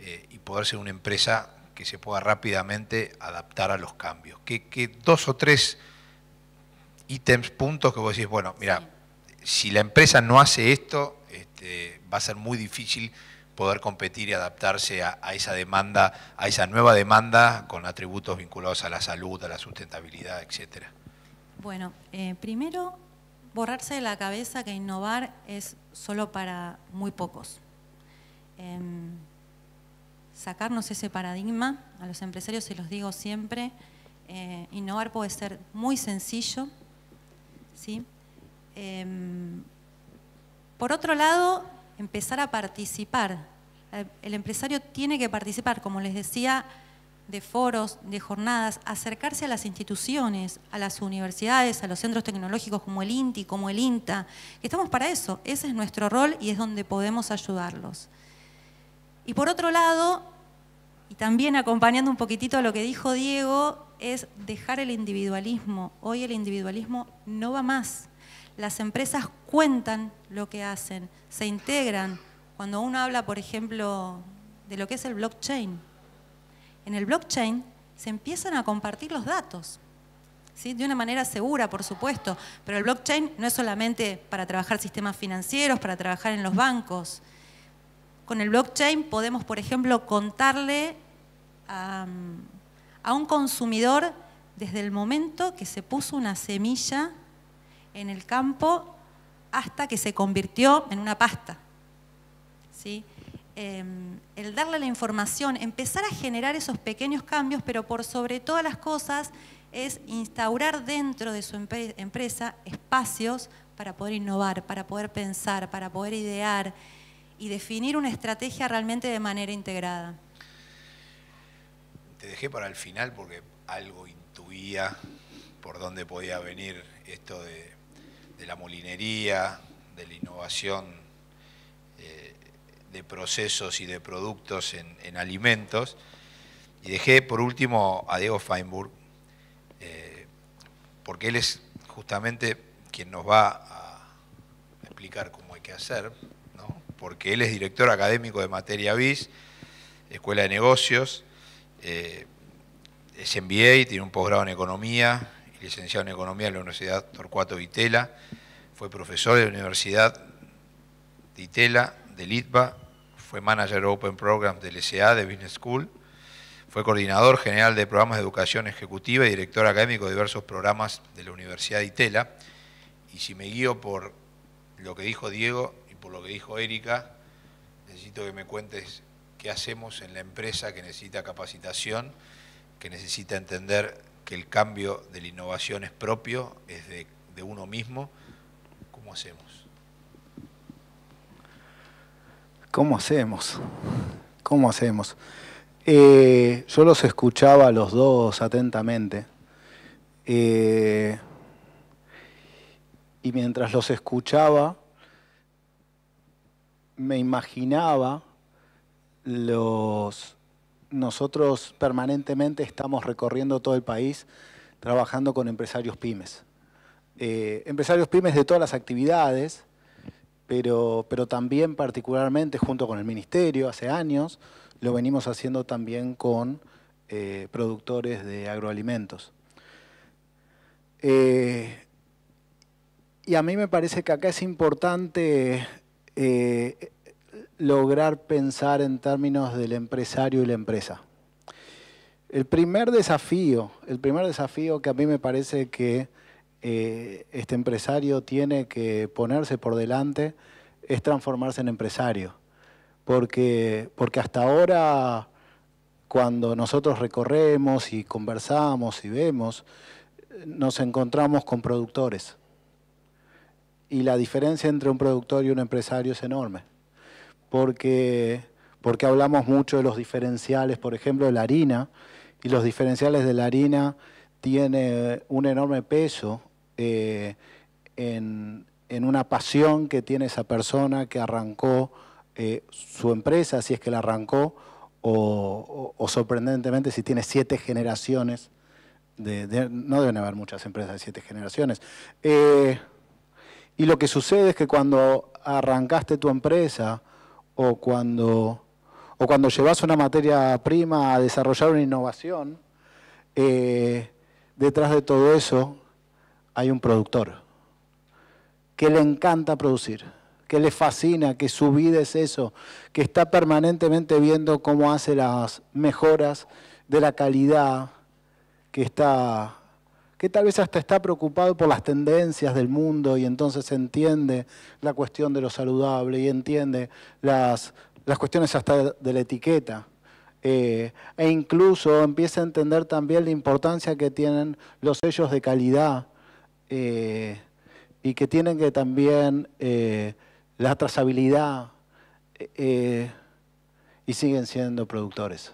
eh, y poder ser una empresa que se pueda rápidamente adaptar a los cambios. ¿Qué dos o tres ítems, puntos que vos decís, bueno, mira, si la empresa no hace esto, este, va a ser muy difícil poder competir y adaptarse a, esa demanda, a esa nueva demanda con atributos vinculados a la salud, a la sustentabilidad, etcétera. Bueno, eh, primero, borrarse de la cabeza que innovar es solo para muy pocos. Em, sacarnos ese paradigma, a los empresarios se los digo siempre, eh, innovar puede ser muy sencillo. ¿sí? Em, por otro lado, empezar a participar. Eh, el empresario tiene que participar, como les decía, de foros, de jornadas, acercarse a las instituciones, a las universidades, a los centros tecnológicos como el INTI, como el INTA, que estamos para eso, ese es nuestro rol y es donde podemos ayudarlos. Y por otro lado, y también acompañando un poquitito a lo que dijo Diego, es dejar el individualismo. Hoy el individualismo no va más. Las empresas cuentan lo que hacen, se integran. Cuando uno habla, por ejemplo, de lo que es el blockchain, en el blockchain se empiezan a compartir los datos. ¿Sí? De una manera segura, por supuesto, pero el blockchain no es solamente para trabajar sistemas financieros, para trabajar en los bancos. Con el blockchain podemos, por ejemplo, contarle a, a un consumidor desde el momento que se puso una semilla en el campo hasta que se convirtió en una pasta. ¿Sí? Em, el darle la información, empezar a generar esos pequeños cambios, pero por sobre todas las cosas es instaurar dentro de su empresa espacios para poder innovar, para poder pensar, para poder idear y definir una estrategia realmente de manera integrada. Te dejé para el final porque algo intuía por dónde podía venir esto de la molinería, de la innovación de procesos y de productos en, alimentos. Y dejé por último a Diego Feinburg, eh, porque él es justamente quien nos va a explicar cómo hay que hacer, porque él es director académico de materia BIS, Escuela de Negocios, eh, es MBA, tiene un posgrado en Economía, licenciado en Economía en la Universidad Torcuato Vitela, fue profesor de la Universidad de Itela, de Litva, fue manager Open Program del S.A. de Business School, fue coordinador general de programas de educación ejecutiva y director académico de diversos programas de la Universidad de Itela. Y si me guío por lo que dijo Diego y por lo que dijo Erika, necesito que me cuentes qué hacemos en la empresa que necesita capacitación, que necesita entender que el cambio de la innovación es propio, es de uno mismo. ¿Cómo hacemos? ¿Cómo hacemos? ¿Cómo hacemos? Eh, yo los escuchaba a los dos atentamente. Eh, y mientras los escuchaba, me imaginaba los... Nosotros permanentemente estamos recorriendo todo el país trabajando con empresarios pymes. Eh, empresarios pymes de todas las actividades, pero, también particularmente junto con el Ministerio hace años, lo venimos haciendo también con eh, productores de agroalimentos. Eh, y a mí me parece que acá es importante eh, lograr pensar en términos del empresario y la empresa. El primer desafío, el primer desafío que a mí me parece que eh, este empresario tiene que ponerse por delante es transformarse en empresario. Porque, porque hasta ahora, cuando nosotros recorremos y conversamos y vemos, nos encontramos con productores. Y la diferencia entre un productor y un empresario es enorme. Porque, porque hablamos mucho de los diferenciales, por ejemplo, de la harina, y los diferenciales de la harina tiene un enorme peso eh, en, una pasión que tiene esa persona que arrancó eh, su empresa, si es que la arrancó, o, sorprendentemente si tiene siete generaciones, de, no deben haber muchas empresas de siete generaciones. Eh, y lo que sucede es que cuando arrancaste tu empresa o cuando, o cuando llevas una materia prima a desarrollar una innovación, detrás de todo eso hay un productor que le encanta producir, que le fascina, que su vida es eso, que está permanentemente viendo cómo hace las mejoras de la calidad, que está que tal vez hasta está preocupado por las tendencias del mundo y entonces entiende la cuestión de lo saludable y entiende las, cuestiones hasta de la etiqueta. Eh, e incluso empieza a entender también la importancia que tienen los sellos de calidad, eh, y que tienen que también eh, la trazabilidad eh, y siguen siendo productores.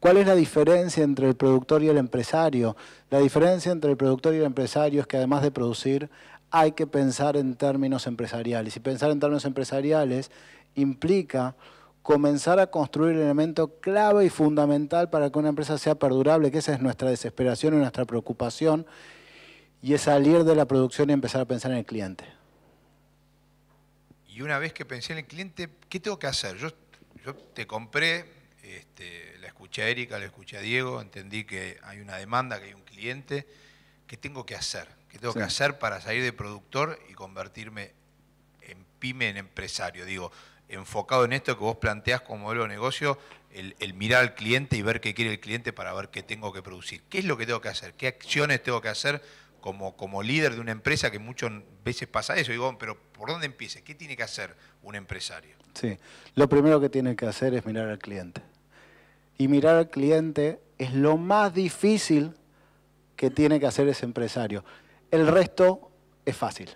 ¿Cuál es la diferencia entre el productor y el empresario? La diferencia entre el productor y el empresario es que además de producir, hay que pensar en términos empresariales. Y pensar en términos empresariales implica comenzar a construir el elemento clave y fundamental para que una empresa sea perdurable, que esa es nuestra desesperación y nuestra preocupación, y es salir de la producción y empezar a pensar en el cliente. Y una vez que pensé en el cliente, ¿qué tengo que hacer? Yo, yo te compré, este, la escuché a Erika, la escuché a Diego, entendí que hay una demanda, que hay un cliente. ¿Qué tengo que hacer? ¿Qué tengo que hacer para salir de productor y convertirme en pyme, en empresario? Digo, enfocado en esto que vos planteás como modelo de negocio, el, el, mirar al cliente y ver qué quiere el cliente para ver qué tengo que producir. ¿Qué es lo que tengo que hacer? ¿Qué acciones tengo que hacer como, líder de una empresa, que muchas veces pasa eso. Digo, pero ¿por dónde empieza? ¿Qué tiene que hacer un empresario? Sí, lo primero que tiene que hacer es mirar al cliente. Y mirar al cliente es lo más difícil que tiene que hacer ese empresario. El resto es fácil.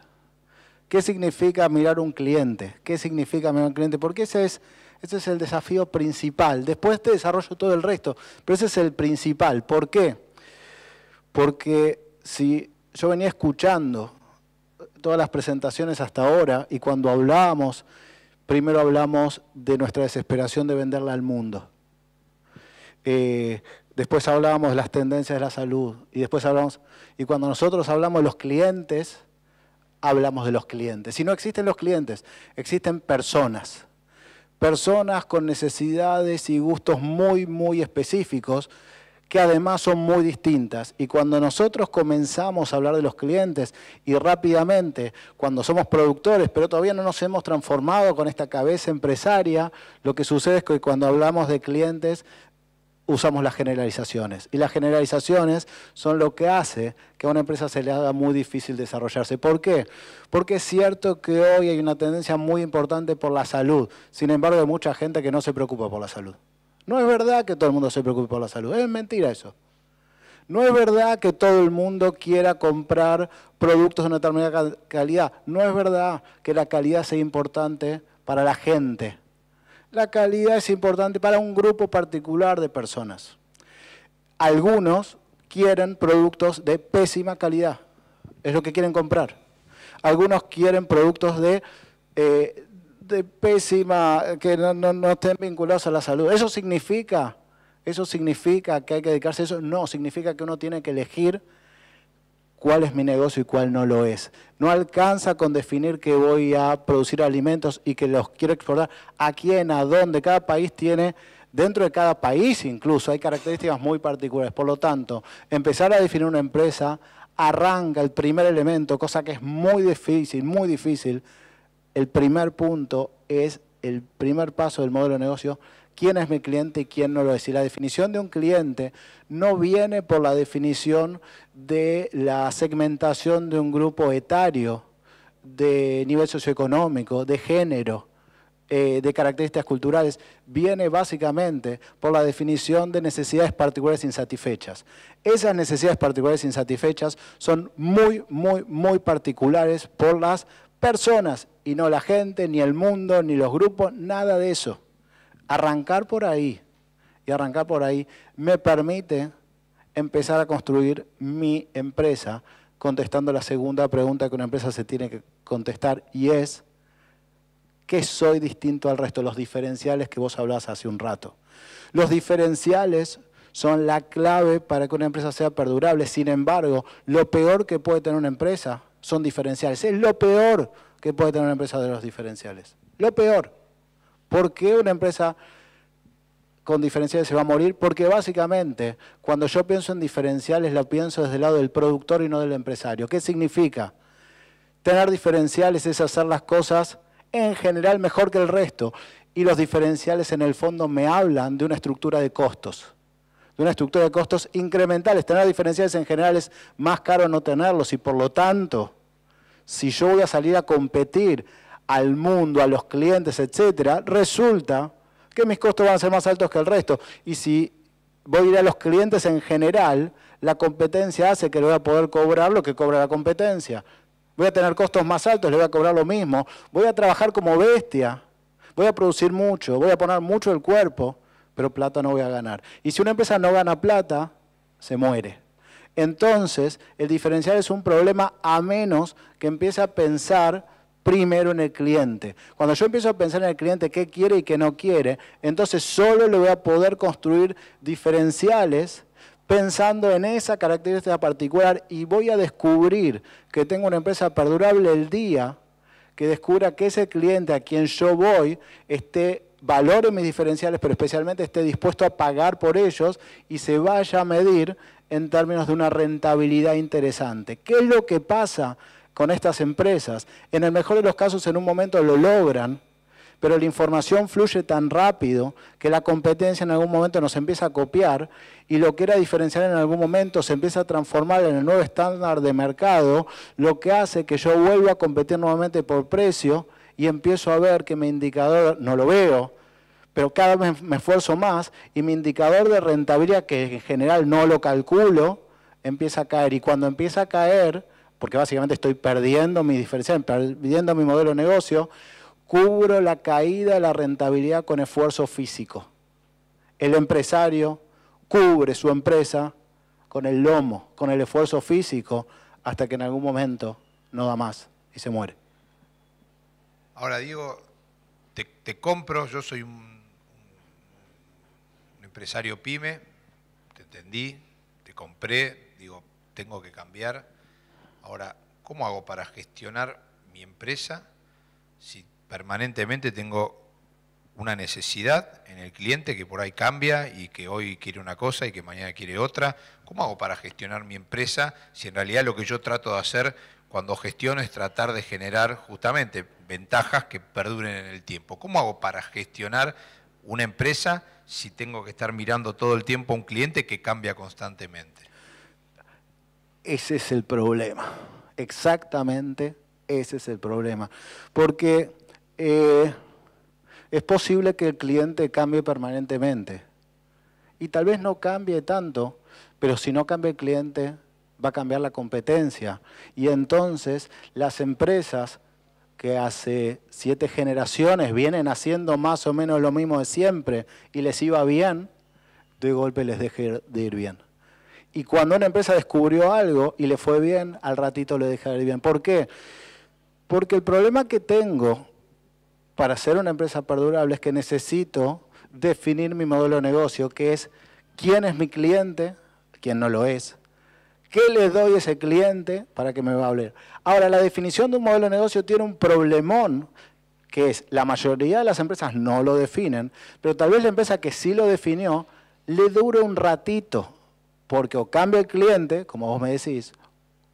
¿Qué significa mirar un cliente? ¿Qué significa mirar un cliente? Porque ese es, ese es el desafío principal. Después te desarrollo todo el resto, pero ese es el principal. ¿Por qué? Porque si yo venía escuchando todas las presentaciones hasta ahora y cuando hablábamos, primero hablamos de nuestra desesperación de venderla al mundo. Eh, después hablábamos de las tendencias de la salud y después hablamos, y cuando nosotros hablamos de los clientes, hablamos de los clientes. Si no existen los clientes, existen personas. Personas con necesidades y gustos muy, muy específicos que además son muy distintas. Y cuando nosotros comenzamos a hablar de los clientes y rápidamente, cuando somos productores, pero todavía no nos hemos transformado con esta cabeza empresaria, lo que sucede es que cuando hablamos de clientes usamos las generalizaciones. Y las generalizaciones son lo que hace que a una empresa se le haga muy difícil desarrollarse. ¿Por qué? Porque es cierto que hoy hay una tendencia muy importante por la salud. Sin embargo, hay mucha gente que no se preocupa por la salud. No es verdad que todo el mundo se preocupe por la salud, es mentira eso. No es verdad que todo el mundo quiera comprar productos de una determinada calidad. No es verdad que la calidad sea importante para la gente. La calidad es importante para un grupo particular de personas. Algunos quieren productos de pésima calidad, es lo que quieren comprar. Algunos quieren productos de eh, de pésima, que no, estén vinculados a la salud. ¿Eso significa? ¿Eso significa que hay que dedicarse a eso? No, significa que uno tiene que elegir cuál es mi negocio y cuál no lo es. No alcanza con definir que voy a producir alimentos y que los quiero exportar, a quién, a dónde. Cada país tiene, dentro de cada país incluso, hay características muy particulares. Por lo tanto, empezar a definir una empresa arranca el primer elemento, cosa que es muy difícil, muy difícil el primer punto es el primer paso del modelo de negocio, quién es mi cliente y quién no lo es. Y la definición de un cliente no viene por la definición de la segmentación de un grupo etario, de nivel socioeconómico, de género, eh, de características culturales, viene básicamente por la definición de necesidades particulares insatisfechas. Esas necesidades particulares insatisfechas son muy, muy, muy particulares por las personas y no la gente, ni el mundo, ni los grupos, nada de eso. Arrancar por ahí y arrancar por ahí me permite empezar a construir mi empresa contestando la segunda pregunta que una empresa se tiene que contestar y es, ¿qué soy distinto al resto? Los diferenciales que vos hablabas hace un rato. Los diferenciales son la clave para que una empresa sea perdurable. Sin embargo, lo peor que puede tener una empresa son diferenciales. Es lo peor que puede tener una empresa de los diferenciales. Lo peor. ¿Por qué una empresa con diferenciales se va a morir? Porque básicamente cuando yo pienso en diferenciales lo pienso desde el lado del productor y no del empresario. ¿Qué significa? Tener diferenciales es hacer las cosas en general mejor que el resto. Y los diferenciales en el fondo me hablan de una estructura de costos de una estructura de costos incrementales. Tener diferenciales en general es más caro no tenerlos y por lo tanto si yo voy a salir a competir al mundo, a los clientes, etcétera, resulta que mis costos van a ser más altos que el resto. Y si voy a ir a los clientes en general, la competencia hace que le voy a poder cobrar lo que cobra la competencia. Voy a tener costos más altos, le voy a cobrar lo mismo. Voy a trabajar como bestia, voy a producir mucho, voy a poner mucho el cuerpo, pero plata no voy a ganar. Y si una empresa no gana plata, se muere entonces el diferencial es un problema a menos que empiece a pensar primero en el cliente. Cuando yo empiezo a pensar en el cliente qué quiere y qué no quiere, entonces solo le voy a poder construir diferenciales pensando en esa característica particular y voy a descubrir que tengo una empresa perdurable el día que descubra que ese cliente a quien yo voy esté valore mis diferenciales, pero especialmente esté dispuesto a pagar por ellos y se vaya a medir en términos de una rentabilidad interesante. ¿Qué es lo que pasa con estas empresas? En el mejor de los casos, en un momento lo logran, pero la información fluye tan rápido que la competencia en algún momento nos empieza a copiar y lo que era diferencial en algún momento se empieza a transformar en el nuevo estándar de mercado, lo que hace que yo vuelva a competir nuevamente por precio y empiezo a ver que mi indicador no lo veo, pero cada vez me esfuerzo más y mi indicador de rentabilidad, que en general no lo calculo, empieza a caer. Y cuando empieza a caer, porque básicamente estoy perdiendo mi diferencial, perdiendo mi modelo de negocio, cubro la caída de la rentabilidad con esfuerzo físico. El empresario cubre su empresa con el lomo, con el esfuerzo físico, hasta que en algún momento no da más y se muere. Ahora, Diego, te, te compro, yo soy un empresario pyme, te entendí, te compré, digo, tengo que cambiar. Ahora, ¿cómo hago para gestionar mi empresa si permanentemente tengo una necesidad en el cliente que por ahí cambia y que hoy quiere una cosa y que mañana quiere otra. ¿Cómo hago para gestionar mi empresa si en realidad lo que yo trato de hacer cuando gestiono es tratar de generar justamente ventajas que perduren en el tiempo? ¿Cómo hago para gestionar una empresa si tengo que estar mirando todo el tiempo a un cliente que cambia constantemente? Ese es el problema, exactamente ese es el problema, porque eh, es posible que el cliente cambie permanentemente y tal vez no cambie tanto, pero si no cambia el cliente va a cambiar la competencia y entonces las empresas que hace siete generaciones vienen haciendo más o menos lo mismo de siempre y les iba bien, de golpe les deja de ir bien. Y cuando una empresa descubrió algo y le fue bien, al ratito le deja de ir bien. ¿Por qué? Porque el problema que tengo para ser una empresa perdurable es que necesito definir mi modelo de negocio, que es quién es mi cliente, quién no lo es, ¿Qué le doy a ese cliente para que me va a hablar? Ahora, la definición de un modelo de negocio tiene un problemón, que es la mayoría de las empresas no lo definen, pero tal vez la empresa que sí lo definió le dure un ratito, porque o cambia el cliente, como vos me decís,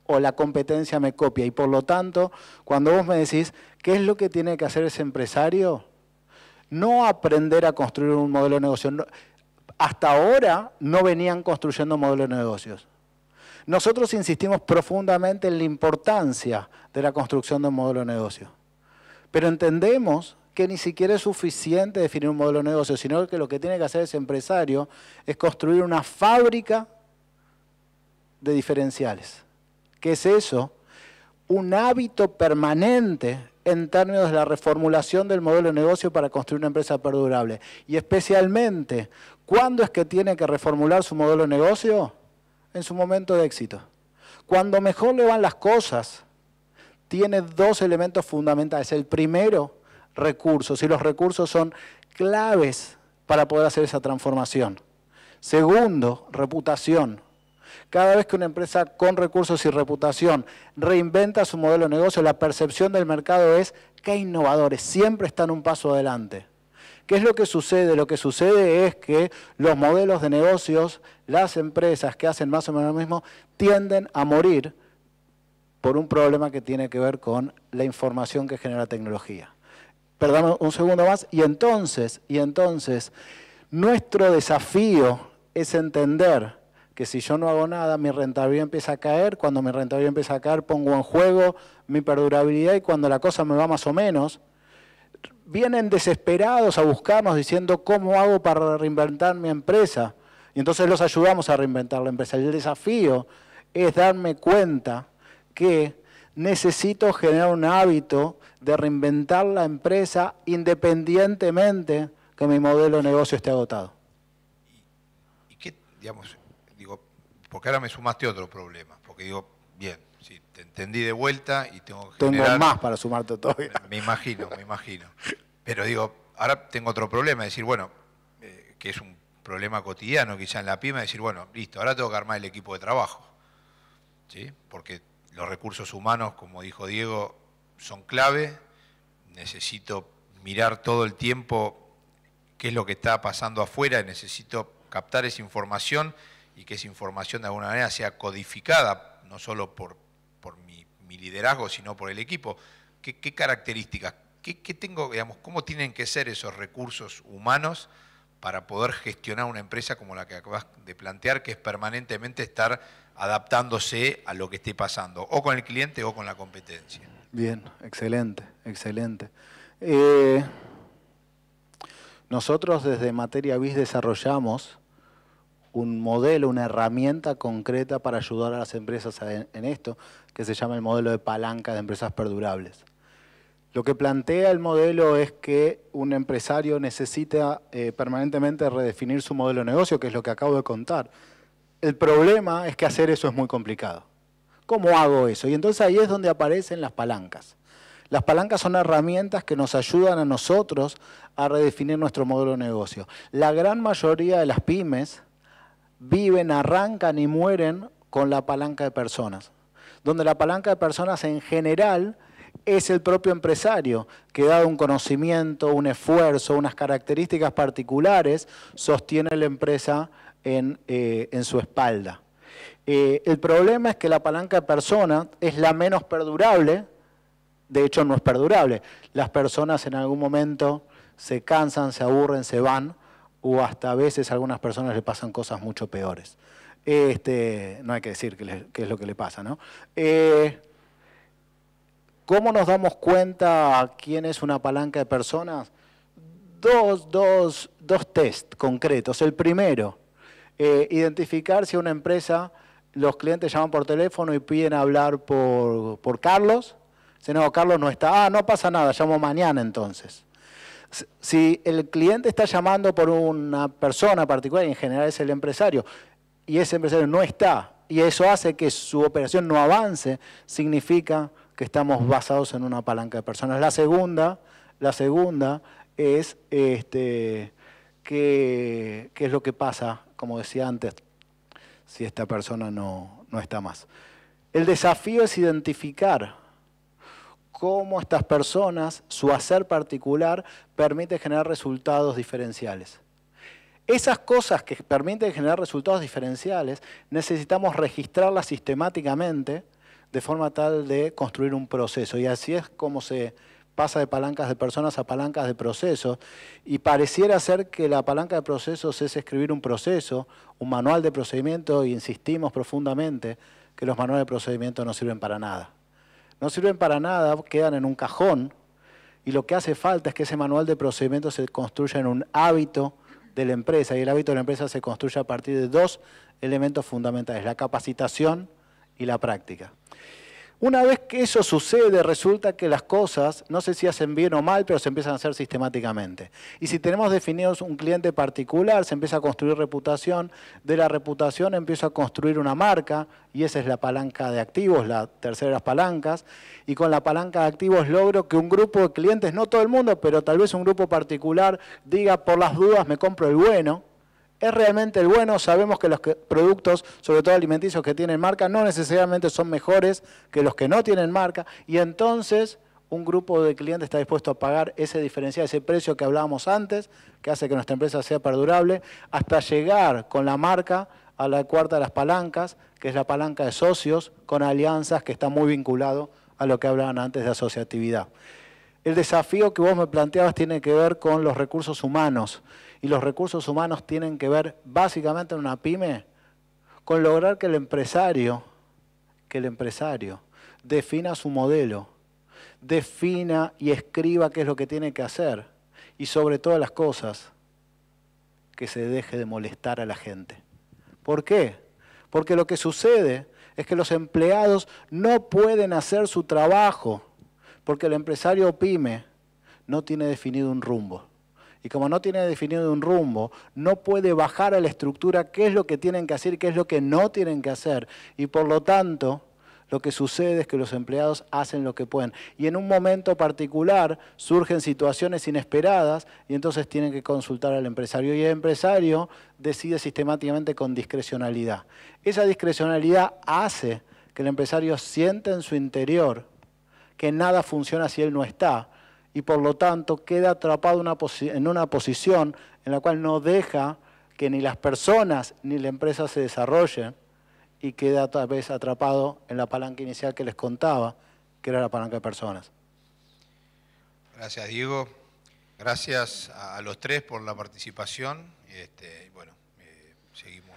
o la competencia me copia. Y por lo tanto, cuando vos me decís qué es lo que tiene que hacer ese empresario, no aprender a construir un modelo de negocio. hasta ahora no venían construyendo modelos de negocios. Nosotros insistimos profundamente en la importancia de la construcción de un modelo de negocio, pero entendemos que ni siquiera es suficiente definir un modelo de negocio, sino que lo que tiene que hacer ese empresario es construir una fábrica de diferenciales. ¿Qué es eso? Un hábito permanente en términos de la reformulación del modelo de negocio para construir una empresa perdurable. Y especialmente, ¿cuándo es que tiene que reformular su modelo de negocio? en su momento de éxito. Cuando mejor le van las cosas, tiene dos elementos fundamentales. El primero, recursos, y los recursos son claves para poder hacer esa transformación. Segundo, reputación. Cada vez que una empresa con recursos y reputación reinventa su modelo de negocio, la percepción del mercado es que innovadores, siempre están un paso adelante. ¿Qué es lo que sucede? Lo que sucede es que los modelos de negocios, las empresas que hacen más o menos lo mismo, tienden a morir por un problema que tiene que ver con la información que genera tecnología. Perdón un segundo más. Y entonces, y entonces, nuestro desafío es entender que si yo no hago nada, mi rentabilidad empieza a caer, cuando mi rentabilidad empieza a caer pongo en juego mi perdurabilidad y cuando la cosa me va más o menos, vienen desesperados a buscarnos diciendo cómo hago para reinventar mi empresa. Y entonces los ayudamos a reinventar la empresa. Y El desafío es darme cuenta que necesito generar un hábito de reinventar la empresa independientemente que mi modelo de negocio esté agotado. ¿Y, qué, digamos, digo, porque ahora me sumaste otro problema? Porque digo, bien, entendí de vuelta y tengo que. Tengo más para sumarte todavía. Me imagino, me imagino. Pero digo, ahora tengo otro problema, es decir, bueno, eh, que es un problema cotidiano quizá en la pyme, decir, bueno, listo, ahora tengo que armar el equipo de trabajo. ¿sí? Porque los recursos humanos, como dijo Diego, son clave. Necesito mirar todo el tiempo qué es lo que está pasando afuera, necesito captar esa información y que esa información de alguna manera sea codificada, no solo por, liderazgo, sino por el equipo. ¿Qué, características? ¿Qué, tengo, digamos, cómo tienen que ser esos recursos humanos para poder gestionar una empresa como la que acabas de plantear, que es permanentemente estar adaptándose a lo que esté pasando, o con el cliente o con la competencia? Bien, excelente, excelente. Eh, nosotros desde Materia BIS desarrollamos un modelo, una herramienta concreta para ayudar a las empresas en esto, que se llama el modelo de palanca de empresas perdurables. Lo que plantea el modelo es que un empresario necesita eh, permanentemente redefinir su modelo de negocio, que es lo que acabo de contar. El problema es que hacer eso es muy complicado. ¿Cómo hago eso? Y entonces ahí es donde aparecen las palancas. Las palancas son herramientas que nos ayudan a nosotros a redefinir nuestro modelo de negocio. La gran mayoría de las pymes viven, arrancan y mueren con la palanca de personas, donde la palanca de personas en general es el propio empresario que dado un conocimiento, un esfuerzo, unas características particulares, sostiene la empresa en, eh, su espalda. Eh, el problema es que la palanca de personas es la menos perdurable, de hecho no es perdurable. Las personas en algún momento se cansan, se aburren, se van, o hasta a veces a algunas personas le pasan cosas mucho peores. Este, no hay que decir qué, es lo que le pasa, ¿no? Eh, ¿Cómo nos damos cuenta quién es una palanca de personas? Dos, test concretos. El primero, eh, identificar si una empresa, los clientes llaman por teléfono y piden hablar por, por Carlos. Si no, Carlos no está. Ah, no pasa nada, llamo mañana entonces. Si el cliente está llamando por una persona particular, en general es el empresario, y ese empresario no está, y eso hace que su operación no avance, significa que estamos basados en una palanca de personas. La segunda, la segunda es este, qué, es lo que pasa, como decía antes, si esta persona no está más. El desafío es identificar cómo estas personas, su hacer particular, permite generar resultados diferenciales. Esas cosas que permiten generar resultados diferenciales necesitamos registrarlas sistemáticamente de forma tal de construir un proceso. Y así es como se pasa de palancas de personas a palancas de procesos. Y pareciera ser que la palanca de procesos es escribir un proceso, un manual de procedimiento, e insistimos profundamente que los manuales de procedimiento no sirven para nada. No sirven para nada, quedan en un cajón y lo que hace falta es que ese manual de procedimientos se construya en un hábito de la empresa y el hábito de la empresa se construye a partir de dos elementos fundamentales, la capacitación y la práctica. Una vez que eso sucede, resulta que las cosas, no sé si hacen bien o mal, pero se empiezan a hacer sistemáticamente. Y si tenemos definidos un cliente particular, se empieza a construir reputación, de la reputación empiezo a construir una marca, y esa es la palanca de activos, la tercera de las palancas, y con la palanca de activos logro que un grupo de clientes, no todo el mundo, pero tal vez un grupo particular, diga por las dudas me compro el bueno, es realmente el bueno. Sabemos que los productos, sobre todo alimenticios que tienen marca, no necesariamente son mejores que los que no tienen marca. Y entonces un grupo de clientes está dispuesto a pagar ese diferencial, ese precio que hablábamos antes, que hace que nuestra empresa sea perdurable, hasta llegar con la marca a la cuarta de las palancas, que es la palanca de socios con alianzas, que está muy vinculado a lo que hablaban antes de asociatividad. El desafío que vos me planteabas tiene que ver con los recursos humanos y los recursos humanos tienen que ver básicamente en una pyme con lograr que el empresario, que el empresario defina su modelo, defina y escriba qué es lo que tiene que hacer y sobre todas las cosas que se deje de molestar a la gente. ¿Por qué? Porque lo que sucede es que los empleados no pueden hacer su trabajo porque el empresario pyme no tiene definido un rumbo y como no tiene definido un rumbo, no puede bajar a la estructura qué es lo que tienen que hacer qué es lo que no tienen que hacer. Y por lo tanto, lo que sucede es que los empleados hacen lo que pueden. Y en un momento particular surgen situaciones inesperadas y entonces tienen que consultar al empresario. Y el empresario decide sistemáticamente con discrecionalidad. Esa discrecionalidad hace que el empresario sienta en su interior que nada funciona si él no está y por lo tanto queda atrapado en una posición en la cual no deja que ni las personas ni la empresa se desarrollen y queda tal vez atrapado en la palanca inicial que les contaba, que era la palanca de personas. Gracias, Diego. Gracias a los tres por la participación. Este, y bueno, eh, seguimos.